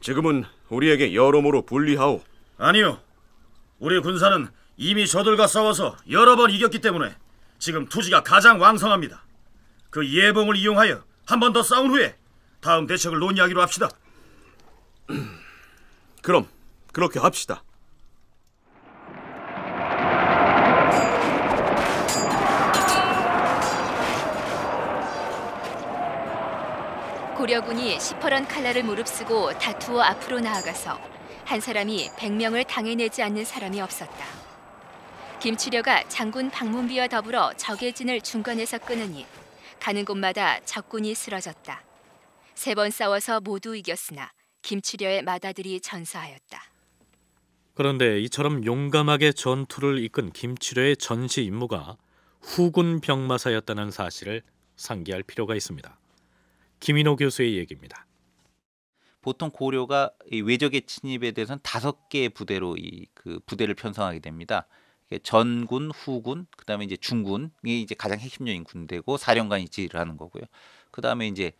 지금은 우리에게 여러모로 불리하오. 아니요. 우리 군사는 이미 저들과 싸워서 여러 번 이겼기 때문에 지금 투지가 가장 왕성합니다. 그 예봉을 이용하여 한 번 더 싸운 후에 다음 대책을 논의하기로 합시다. 그럼 그렇게 합시다. 고려군이 시퍼런 칼날을 무릅쓰고 다투어 앞으로 나아가서 한 사람이 백명을 당해내지 않는 사람이 없었다. 김추려가 장군 박문비와 더불어 적의 진을 중간에서 끊으니 가는 곳마다 적군이 쓰러졌다. 세 번 싸워서 모두 이겼으나 김추려의 마다들이 전사하였다. 그런데 이처럼 용감하게 전투를 이끈 김치료의 전시 임무가 후군 병마사였다는 사실을 상기할 필요가 있습니다. 김인호 교수의 얘기입니다. 보통 고려가 외적의 침입에 대해서는 다섯 개의 부대로 이그 부대를 편성하게 됩니다. 전군, 후군, 그다음에 이제 중군이 이제 가장 핵심적인 군대고 사령관이 지휘를 하는 거고요. 그다음에 이제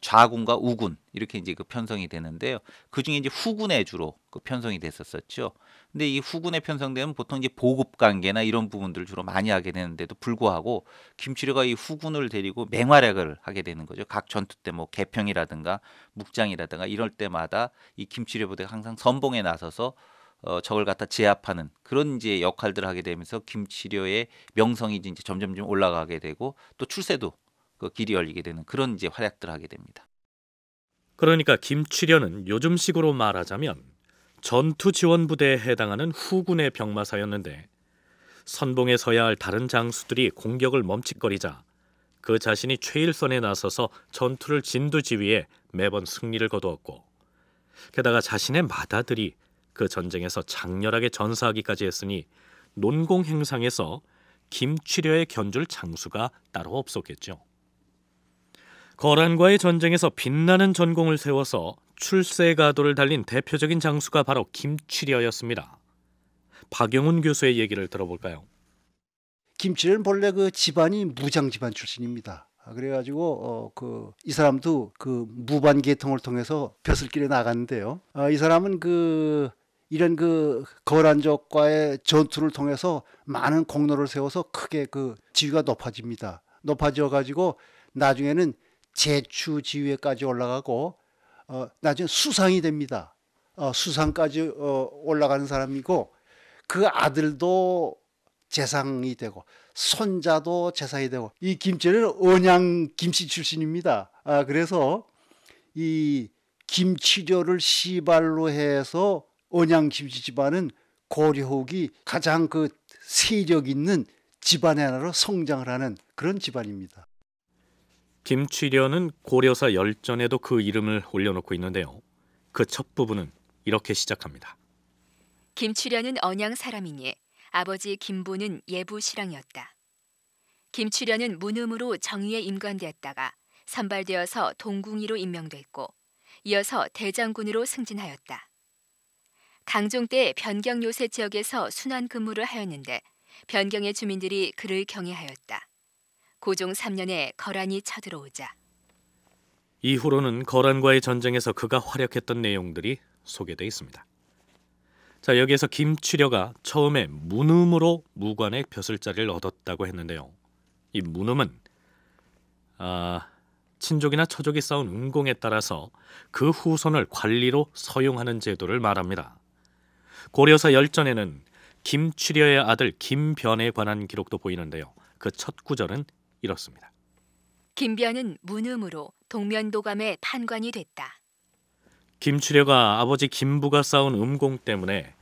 좌군과 우군 이렇게 이제 그 편성이 되는데요. 그 중에 이제 후군의 주로 그 편성이 됐었었죠. 근데 이 후군의 편성되면 보통 이제 보급 관계나 이런 부분들을 주로 많이 하게 되는데도 불구하고 김치료가 이 후군을 데리고 맹활약을 하게 되는 거죠. 각 전투 때 뭐 개평이라든가 묵장이라든가 이럴 때마다 이 김치료 부대가 항상 선봉에 나서서 어, 적을 갖다 제압하는 그런 이제 역할들을 하게 되면서 김치료의 명성이 이제 점점 올라가게 되고 또 출세도 그 길이 열리게 되는 그런 이제 활약들을 하게 됩니다. 그러니까 김치련은 요즘식으로 말하자면 전투 지원 부대에 해당하는 후군의 병마사였는데 선봉에 서야 할 다른 장수들이 공격을 멈칫거리자 그 자신이 최일선에 나서서 전투를 진두지휘해 매번 승리를 거두었고 게다가 자신의 마다들이 그 전쟁에서 장렬하게 전사하기까지 했으니 논공 행상에서 김치려의 견줄 장수가 따로 없었겠죠. 거란과의 전쟁에서 빛나는 전공을 세워서 출세 가도를 달린 대표적인 장수가 바로 김치려였습니다. 박영훈 교수의 얘기를 들어볼까요? 김치려는 본래 그 집안이 무장 집안 출신입니다. 아, 그래가지고 어, 그이 사람도 그 무반 계통을 통해서 벼슬길에 나갔는데요. 어, 이 사람은 그 이런 그 거란족과의 전투를 통해서 많은 공로를 세워서 크게 그 지위가 높아집니다. 높아져 가지고 나중에는 제추 지위에까지 올라가고 어, 나중에 수상이 됩니다. 어, 수상까지 어, 올라가는 사람이고 그 아들도 재상이 되고 손자도 재상이 되고 이 김치는 언양 김씨 출신입니다. 아, 그래서 이 김치료를 시발로 해서 언양 김씨 집안은 고려 후기 가장 그 세력 있는 집안의 하나로 성장을 하는 그런 집안입니다. 김취련은 고려사 열전에도 그 이름을 올려놓고 있는데요. 그 첫 부분은 이렇게 시작합니다. 김취련은 언양 사람이니 아버지 김보는 예부 실랑이었다. 김취련은 문음으로 정의에 임관되었다가 선발되어서 동궁이로 임명됐고 이어서 대장군으로 승진하였다. 강종 때 변경 요새 지역에서 순환 근무를 하였는데 변경의 주민들이 그를 경애하였다. 고종 3년에 거란이 쳐들어오자 이후로는 거란과의 전쟁에서 그가 활약했던 내용들이 소개돼 있습니다. 자 여기에서 김취려가 처음에 문음으로 무관의 벼슬자리를 얻었다고 했는데요. 이 문음은 아, 친족이나 처족이 쌓은 운공에 따라서 그 후손을 관리로 서용하는 제도를 말합니다. 고려사 열전에는 김취려의 아들 김변에 관한 기록도 보이는데요. 그 첫 구절은 이렇습니다. 김변은 무음으로 동면도감의 판관이 됐다. 김추려가 아버지 김부가 쌓은 음공 때문에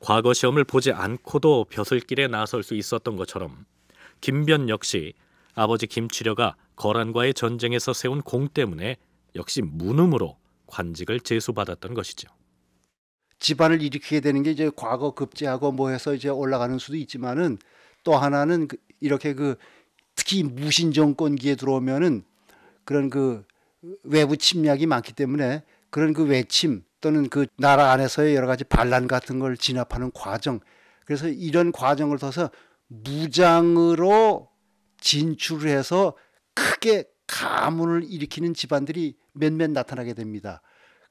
과거 시험을 보지 않고도 벼슬길에 나설 수 있었던 것처럼 김변 역시 아버지 김추려가 거란과의 전쟁에서 세운 공 때문에 역시 무음으로 관직을 제수받았던 것이죠. 집안을 일으키게 되는 게 이제 과거 급제하고 뭐 해서 이제 올라가는 수도 있지만은 또 하나는 그 이렇게 그 특히 무신 정권기에 들어오면은 그런 그 외부 침략이 많기 때문에 그런 그 외침 또는 그 나라 안에서의 여러 가지 반란 같은 걸 진압하는 과정 그래서 이런 과정을 통해서 무장으로 진출해서 크게 가문을 일으키는 집안들이 몇몇 나타나게 됩니다.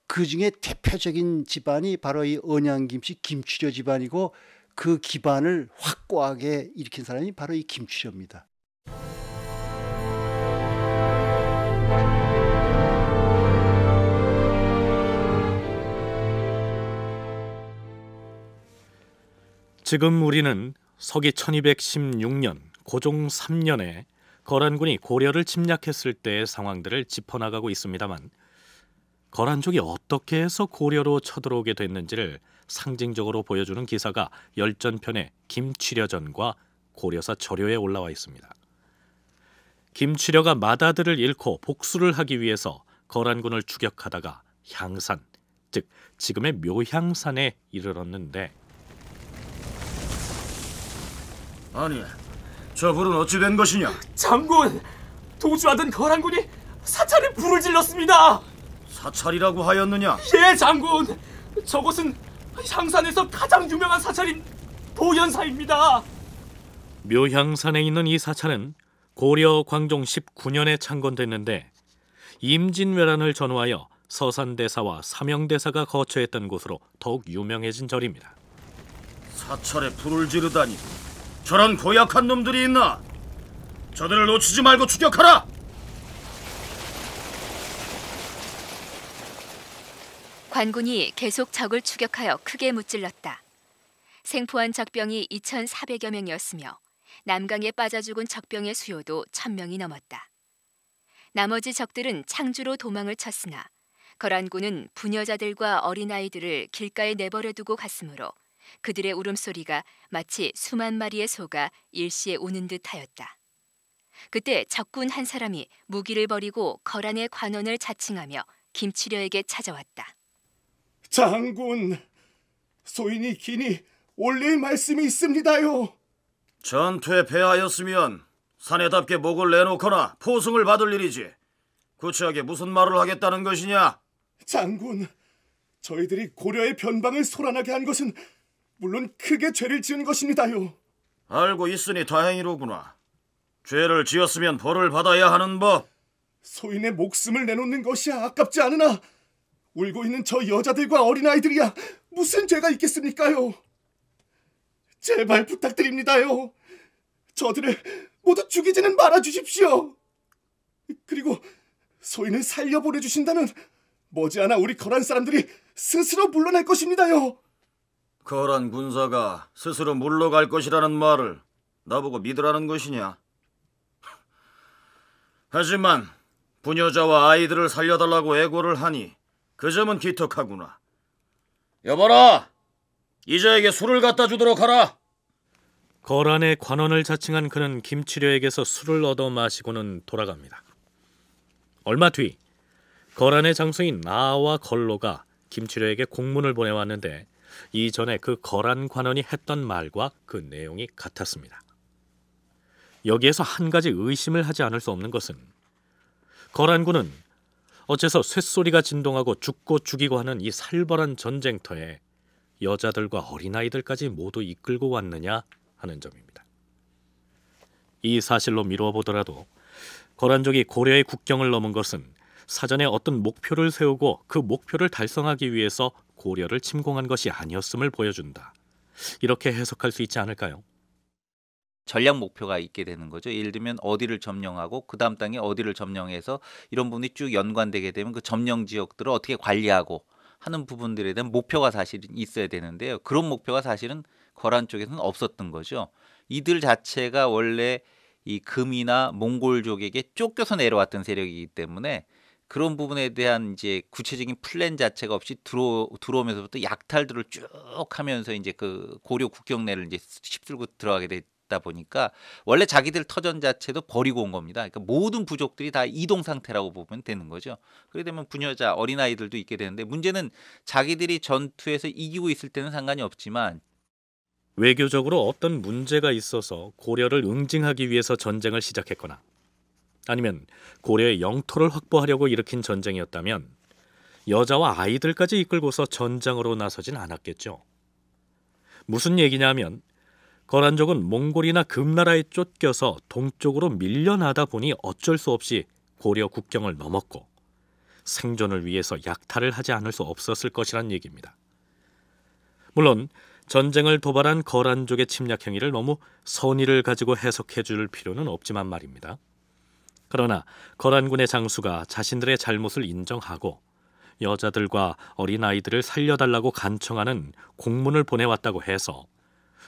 그 중에 대표적인 집안이 바로 이 언양김씨 김추려 집안이고 그 기반을 확고하게 일으킨 사람이 바로 이 김추려입니다. 지금 우리는 서기 1216년 고종 3년에 거란군이 고려를 침략했을 때의 상황들을 짚어나가고 있습니다만 거란족이 어떻게 해서 고려로 쳐들어오게 됐는지를 상징적으로 보여주는 기사가 열전편의 김치려전과 고려사 저료에 올라와 있습니다. 김치려가 마다들을 잃고 복수를 하기 위해서 거란군을 추격하다가 향산, 즉 지금의 묘향산에 이르렀는데 아니, 저 불은 어찌 된 것이냐? 장군, 도주하던 거란군이 사찰에 불을 질렀습니다. 사찰이라고 하였느냐? 예, 장군. 저곳은 향산에서 가장 유명한 사찰인 보현사입니다. 묘향산에 있는 이 사찰은 고려 광종 19년에 창건됐는데 임진왜란을 전후하여 서산대사와 삼영대사가 거처했던 곳으로 더욱 유명해진 절입니다. 사찰에 불을 지르다니 저런 고약한 놈들이 있나? 저들을 놓치지 말고 추격하라! 관군이 계속 적을 추격하여 크게 무찔렀다. 생포한 적병이 2,400여 명이었으며 남강에 빠져 죽은 적병의 수요도 1,000명이 넘었다. 나머지 적들은 창주로 도망을 쳤으나 거란군은 부녀자들과 어린아이들을 길가에 내버려두고 갔으므로 그들의 울음소리가 마치 수만 마리의 소가 일시에 오는 듯하였다. 그때 적군 한 사람이 무기를 버리고 거란의 관원을 자칭하며 김치려에게 찾아왔다. 장군, 소인이 기니 올릴 말씀이 있습니다요. 전투에 패하였으면 사내답게 목을 내놓거나 포승을 받을 일이지. 구체하게 무슨 말을 하겠다는 것이냐? 장군, 저희들이 고려의 변방을 소란하게 한 것은 물론 크게 죄를 지은 것입니다요. 알고 있으니 다행이로구나. 죄를 지었으면 벌을 받아야 하는 법. 소인의 목숨을 내놓는 것이 아깝지 않으나 울고 있는 저 여자들과 어린아이들이야 무슨 죄가 있겠습니까요? 제발 부탁드립니다요. 저들을 모두 죽이지는 말아 주십시오. 그리고 소인을 살려 보내 주신다면 머지않아 우리 거란 사람들이 스스로 물러날 것입니다요. 거란 군사가 스스로 물러갈 것이라는 말을 나보고 믿으라는 것이냐? 하지만 부녀자와 아이들을 살려달라고 애고를 하니 그 점은 기특하구나. 여봐라! 이자에게 술을 갖다 주도록 하라! 거란의 관원을 자칭한 그는 김치료에게서 술을 얻어 마시고는 돌아갑니다. 얼마 뒤 거란의 장수인 나와 걸로가 김치료에게 공문을 보내왔는데 이전에 그 거란 관원이 했던 말과 그 내용이 같았습니다. 여기에서 한 가지 의심을 하지 않을 수 없는 것은 거란군은 어째서 쇳소리가 진동하고 죽고 죽이고 하는 이 살벌한 전쟁터에 여자들과 어린아이들까지 모두 이끌고 왔느냐 하는 점입니다. 이 사실로 미루어 보더라도 거란족이 고려의 국경을 넘은 것은 사전에 어떤 목표를 세우고 그 목표를 달성하기 위해서 고려를 침공한 것이 아니었음을 보여준다. 이렇게 해석할 수 있지 않을까요? 전략 목표가 있게 되는 거죠. 예를 들면 어디를 점령하고 그 다음 땅에 어디를 점령해서 이런 부분이 쭉 연관되게 되면 그 점령 지역들을 어떻게 관리하고 하는 부분들에 대한 목표가 사실 은 있어야 되는데요. 그런 목표가 사실은 거란 쪽에서는 없었던 거죠. 이들 자체가 원래 이 금이나 몽골족에게 쫓겨서 내려왔던 세력이기 때문에 그런 부분에 대한 이제 구체적인 플랜 자체가 없이 들어 들어오면서부터 약탈들을 쭉 하면서 이제 그 고려 국경내를 이제 휩쓸고 들어가게 됐다 보니까 원래 자기들 터전 자체도 버리고 온 겁니다. 그러니까 모든 부족들이 다 이동 상태라고 보면 되는 거죠. 그래 되면 부녀자 어린 아이들도 있게 되는데 문제는 자기들이 전투에서 이기고 있을 때는 상관이 없지만 외교적으로 어떤 문제가 있어서 고려를 응징하기 위해서 전쟁을 시작했거나 아니면 고려의 영토를 확보하려고 일으킨 전쟁이었다면 여자와 아이들까지 이끌고서 전장으로 나서진 않았겠죠. 무슨 얘기냐면 거란족은 몽골이나 금나라에 쫓겨서 동쪽으로 밀려나다 보니 어쩔 수 없이 고려 국경을 넘었고 생존을 위해서 약탈을 하지 않을 수 없었을 것이란 얘기입니다. 물론 전쟁을 도발한 거란족의 침략 행위를 너무 선의를 가지고 해석해 줄 필요는 없지만 말입니다. 그러나 거란군의 장수가 자신들의 잘못을 인정하고 여자들과 어린아이들을 살려달라고 간청하는 공문을 보내왔다고 해서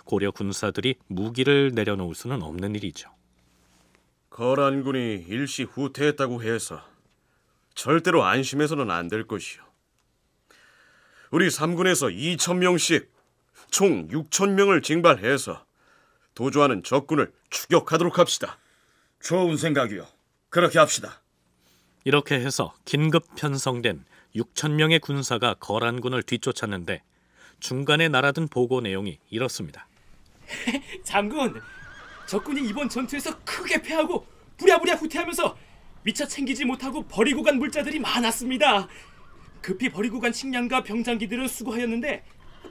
고려 군사들이 무기를 내려놓을 수는 없는 일이죠. 거란군이 일시 후퇴했다고 해서 절대로 안심해서는 안 될 것이요. 우리 삼군에서 2천명씩 총 6천명을 징발해서 도주하는 적군을 추격하도록 합시다. 좋은 생각이요. 그렇게 합시다. 이렇게 해서 긴급 편성된 6천 명의 군사가 거란군을 뒤쫓았는데 중간에 날아든 보고 내용이 이렇습니다. 장군, 적군이 이번 전투에서 크게 패하고 부랴부랴 후퇴하면서 미처 챙기지 못하고 버리고 간 물자들이 많았습니다. 급히 버리고 간 식량과 병장기들은 수거하였는데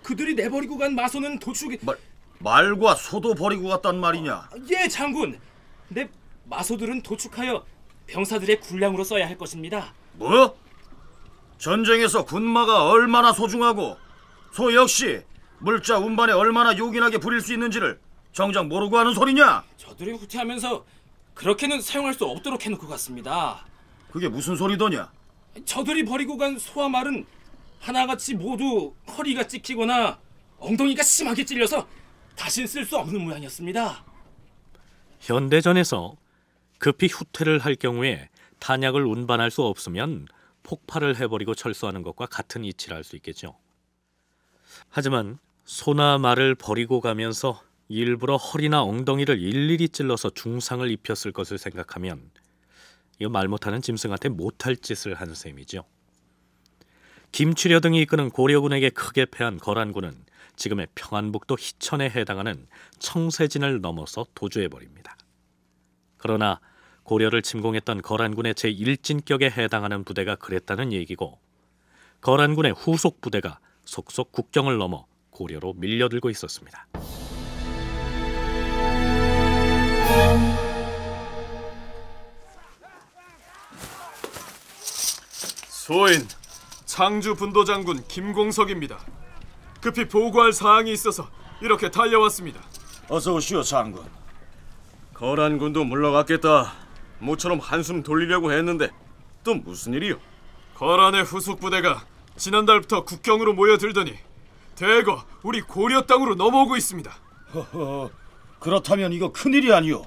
그들이 내버리고 간 마소는 도축이 말, 말과 소도 버리고 갔단 말이냐? 아, 예, 장군. 내 마소들은 도축하여 병사들의 군량으로 써야 할 것입니다. 뭐? 전쟁에서 군마가 얼마나 소중하고 소 역시 물자 운반에 얼마나 요긴하게 부릴 수 있는지를 정작 모르고 하는 소리냐? 저들이 후퇴하면서 그렇게는 사용할 수 없도록 해놓고 갔습니다. 그게 무슨 소리더냐? 저들이 버리고 간 소와 말은 하나같이 모두 허리가 찢기거나 엉덩이가 심하게 찔려서 다신 쓸수 없는 모양이었습니다. 현대전에서 급히 후퇴를 할 경우에 탄약을 운반할 수 없으면 폭발을 해버리고 철수하는 것과 같은 이치를 할 수 있겠죠. 하지만 소나 말을 버리고 가면서 일부러 허리나 엉덩이를 일일이 찔러서 중상을 입혔을 것을 생각하면 이거 말 못하는 짐승한테 못할 짓을 한 셈이죠. 김추려 등이 이끄는 고려군에게 크게 패한 거란군은 지금의 평안북도 희천에 해당하는 청세진을 넘어서 도주해버립니다. 그러나 고려를 침공했던 거란군의 제1진격에 해당하는 부대가 그랬다는 얘기고 거란군의 후속 부대가 속속 국경을 넘어 고려로 밀려들고 있었습니다. 소인 장주 분도장군 김공석입니다. 급히 보고할 사항이 있어서 이렇게 달려왔습니다. 어서 오시오 장군. 거란군도 물러갔겠다. 모처럼 한숨 돌리려고 했는데 또 무슨 일이요? 거란의 후속 부대가 지난달부터 국경으로 모여들더니 대거 우리 고려 땅으로 넘어오고 있습니다. 허허, 그렇다면 이거 큰일이 아니오.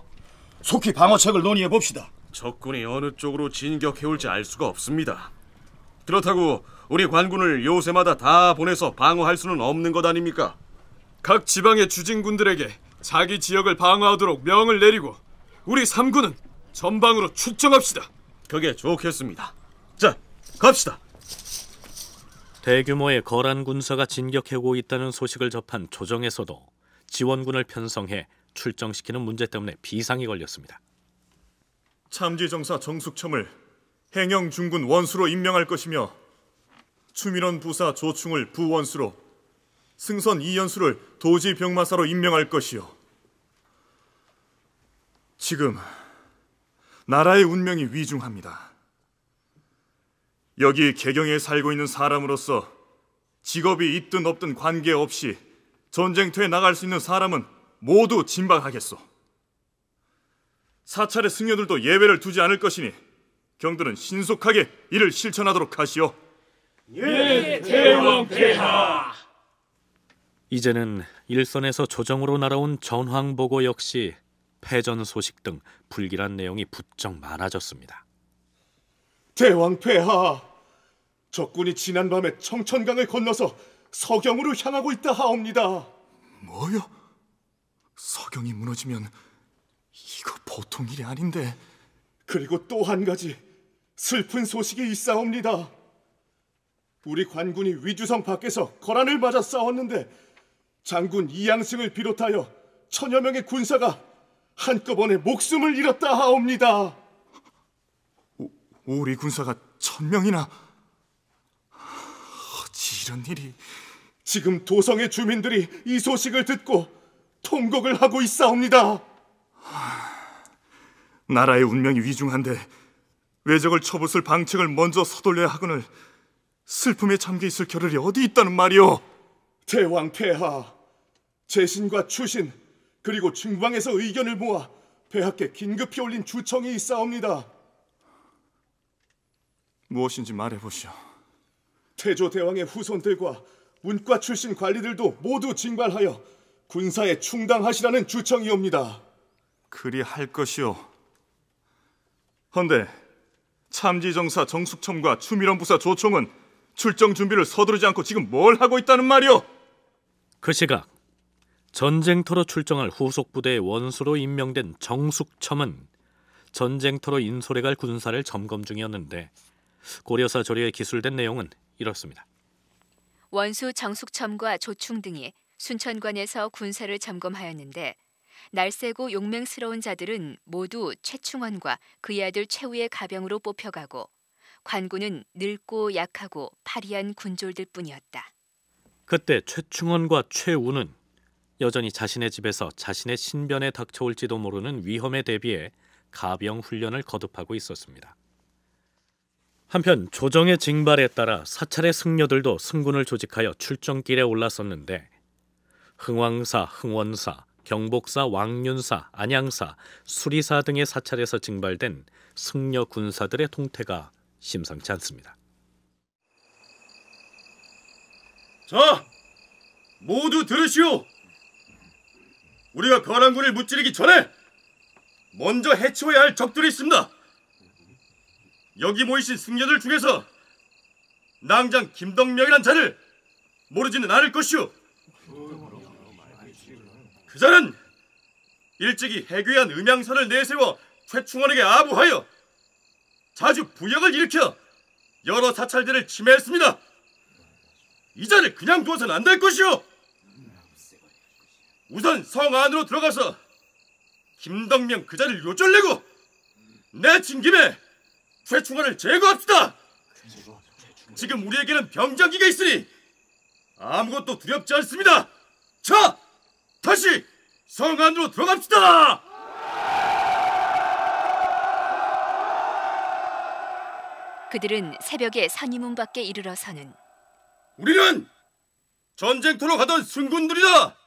속히 방어책을 논의해 봅시다. 적군이 어느 쪽으로 진격해 올지 알 수가 없습니다. 그렇다고 우리 관군을 요새마다 다 보내서 방어할 수는 없는 것 아닙니까? 각 지방의 주진군들에게 자기 지역을 방어하도록 명을 내리고 우리 삼군은 전방으로 출정합시다. 그게 좋겠습니다. 자, 갑시다. 대규모의 거란 군사가 진격해오고 있다는 소식을 접한 조정에서도 지원군을 편성해 출정시키는 문제 때문에 비상이 걸렸습니다. 참지정사 정숙첨을 행영 중군 원수로 임명할 것이며 추민원 부사 조충을 부원수로 승선 이연수를 도지 병마사로 임명할 것이요. 지금 나라의 운명이 위중합니다. 여기 개경에 살고 있는 사람으로서 직업이 있든 없든 관계없이 전쟁터에 나갈 수 있는 사람은 모두 진박하겠소. 사찰의 승려들도 예외를 두지 않을 것이니 경들은 신속하게 이를 실천하도록 하시오. 예, 대왕 폐하. 이제는 일선에서 조정으로 날아온 전황보고 역시 패전 소식 등 불길한 내용이 부쩍 많아졌습니다. 대왕 폐하, 적군이 지난밤에 청천강을 건너서 서경으로 향하고 있다 하옵니다. 뭐요? 서경이 무너지면 이거 보통 일이 아닌데. 그리고 또 한 가지 슬픈 소식이 있사옵니다. 우리 관군이 위주성 밖에서 거란을 맞아 싸웠는데 장군 이양승을 비롯하여 천여 명의 군사가 한꺼번에 목숨을 잃었다 하옵니다. 우리 군사가 천 명이나 어찌 이런 일이 지금 도성의 주민들이 이 소식을 듣고 통곡을 하고 있사옵니다. 나라의 운명이 위중한데 왜적을 쳐부술 방책을 먼저 서둘려야 하거늘 슬픔에 잠겨 있을 겨를이 어디 있다는 말이오. 대왕 폐하, 재신과 추신 그리고 중방에서 의견을 모아 폐하께 긴급히 올린 주청이 있사옵니다. 무엇인지 말해보시오. 태조 대왕의 후손들과 문과 출신 관리들도 모두 징발하여 군사에 충당하시라는 주청이옵니다. 그리 할 것이오. 헌데 참지정사 정숙첨과 추미련 부사 조총은 출정 준비를 서두르지 않고 지금 뭘 하고 있다는 말이오? 그 시각 전쟁터로 출정할 후속 부대의 원수로 임명된 정숙첨은 전쟁터로 인솔해갈 군사를 점검 중이었는데 고려사 조례에 기술된 내용은 이렇습니다. 원수 정숙첨과 조충 등이 순천관에서 군사를 점검하였는데 날쌔고 용맹스러운 자들은 모두 최충원과 그의 아들 최우의 가병으로 뽑혀가고 관군은 늙고 약하고 파리한 군졸들 뿐이었다. 그때 최충원과 최우는 여전히 자신의 집에서 자신의 신변에 닥쳐올지도 모르는 위험에 대비해 가병 훈련을 거듭하고 있었습니다. 한편 조정의 징발에 따라 사찰의 승려들도 승군을 조직하여 출정길에 올랐었는데 흥왕사, 흥원사, 경복사, 왕윤사, 안양사, 수리사 등의 사찰에서 징발된 승려 군사들의 통태가 심상치 않습니다. 자, 모두 들으시오. 우리가 거란군을 무찌르기 전에 먼저 해치워야 할 적들이 있습니다. 여기 모이신 승려들 중에서 낭장 김덕명이란 자를 모르지는 않을 것이오. 그 자는 일찍이 해괴한 음양선을 내세워 최충원에게 아부하여 자주 부역을 일으켜 여러 사찰들을 침해했습니다. 이자를 그냥 두어서는 안 될 것이오. 우선 성 안으로 들어가서 김덕명 그자를 요절내고 내친 김에 최충원을 제거합시다. 지금 우리에게는 병자기가 있으니 아무것도 두렵지 않습니다. 자, 다시 성 안으로 들어갑시다. 그들은 새벽에 산이문 밖에 이르러서는 우리는 전쟁터로 가던 승군들이다.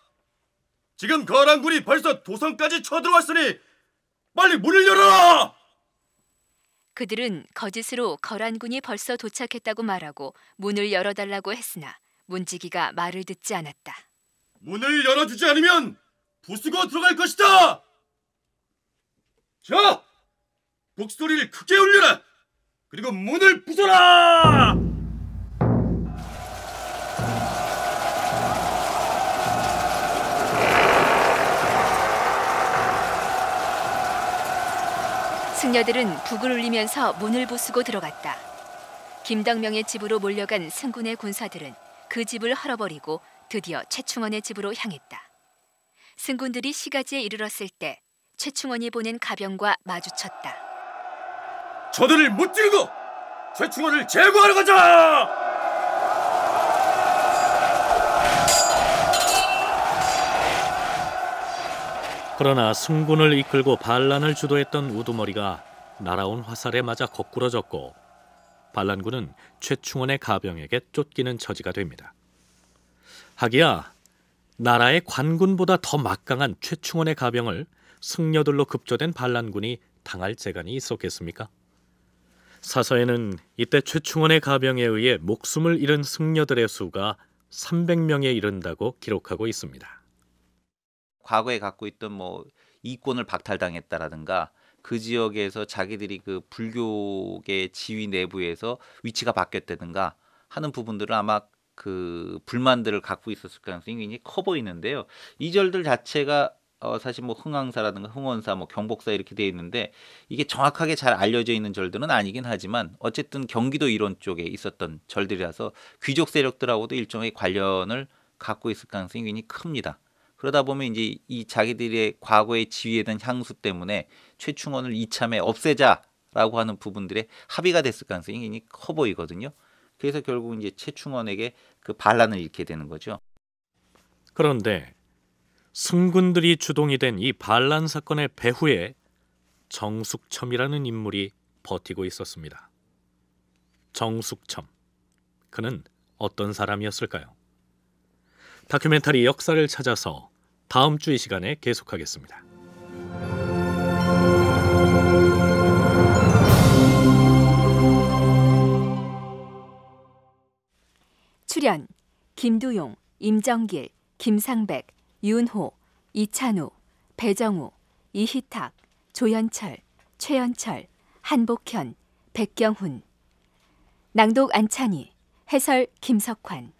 지금 거란군이 벌써 도성까지 쳐들어왔으니 빨리 문을 열어라. 그들은 거짓으로 거란군이 벌써 도착했다고 말하고 문을 열어달라고 했으나 문지기가 말을 듣지 않았다. 문을 열어주지 않으면 부수고 들어갈 것이다. 자, 목소리를 크게 울려라. 그리고 문을 부숴라! 승려들은 북을 울리면서 문을 부수고 들어갔다. 김덕명의 집으로 몰려간 승군의 군사들은 그 집을 헐어버리고 드디어 최충원의 집으로 향했다. 승군들이 시가지에 이르렀을 때 최충원이 보낸 가병과 마주쳤다. 저들을 무찌르고 최충원을 제거하러 가자! 그러나 승군을 이끌고 반란을 주도했던 우두머리가 날아온 화살에 맞아 거꾸러졌고 반란군은 최충원의 가병에게 쫓기는 처지가 됩니다. 하기야 나라의 관군보다 더 막강한 최충원의 가병을 승려들로 급조된 반란군이 당할 재간이 있었겠습니까? 사서에는 이때 최충원의 가병에 의해 목숨을 잃은 승려들의 수가 300명에 이른다고 기록하고 있습니다. 과거에 갖고 있던 뭐 이권을 박탈당했다라든가 그 지역에서 자기들이 그 불교계 지휘 내부에서 위치가 바뀌었다든가 하는 부분들을 아마 그 불만들을 갖고 있었을 가능성이 커 보이는데요. 이 절들 자체가 어, 사실 뭐 흥왕사라든가 흥원사, 뭐 경복사 이렇게 되어 있는데 이게 정확하게 잘 알려져 있는 절들은 아니긴 하지만 어쨌든 경기도 이론 쪽에 있었던 절들이라서 귀족 세력들하고도 일종의 관련을 갖고 있을 가능성이 굉장히 큽니다. 그러다 보면 이제 이 자기들의 과거의 지위에 대한 향수 때문에 최충원을 이참에 없애자라고 하는 부분들의 합의가 됐을 가능성이 굉장히 커 보이거든요. 그래서 결국 이제 최충원에게 그 반란을 잃게 되는 거죠. 그런데 승군들이 주동이 된 이 반란 사건의 배후에 정숙첨이라는 인물이 버티고 있었습니다. 정숙첨. 그는 어떤 사람이었을까요? 다큐멘터리 역사를 찾아서 다음 주이 시간에 계속하겠습니다. 출연 김두용, 임정길, 김상백, 윤호, 이찬우, 배정우, 이희탁, 조연철, 최연철, 한복현, 백경훈. 낭독 안찬희, 해설 김석환.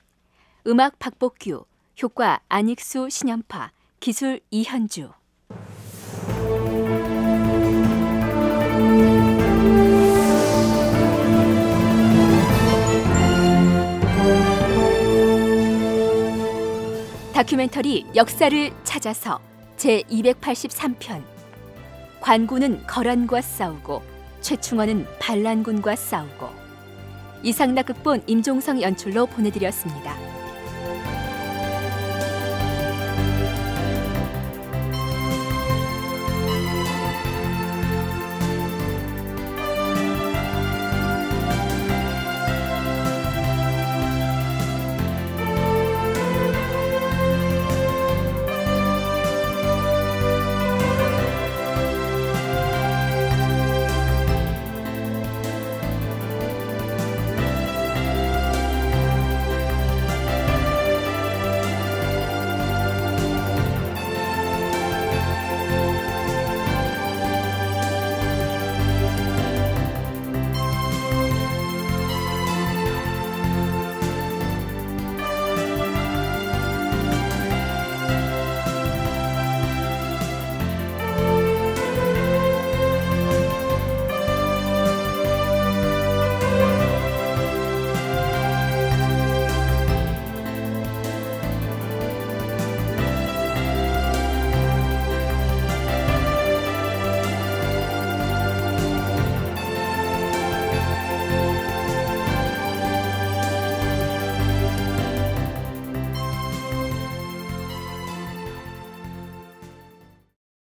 음악 박복규, 효과 안익수 신연파, 기술 이현주. 다큐멘터리 역사를 찾아서 제 283편 관군은 거란과 싸우고 최충원은 반란군과 싸우고 이상락 극본 임종성 연출로 보내드렸습니다.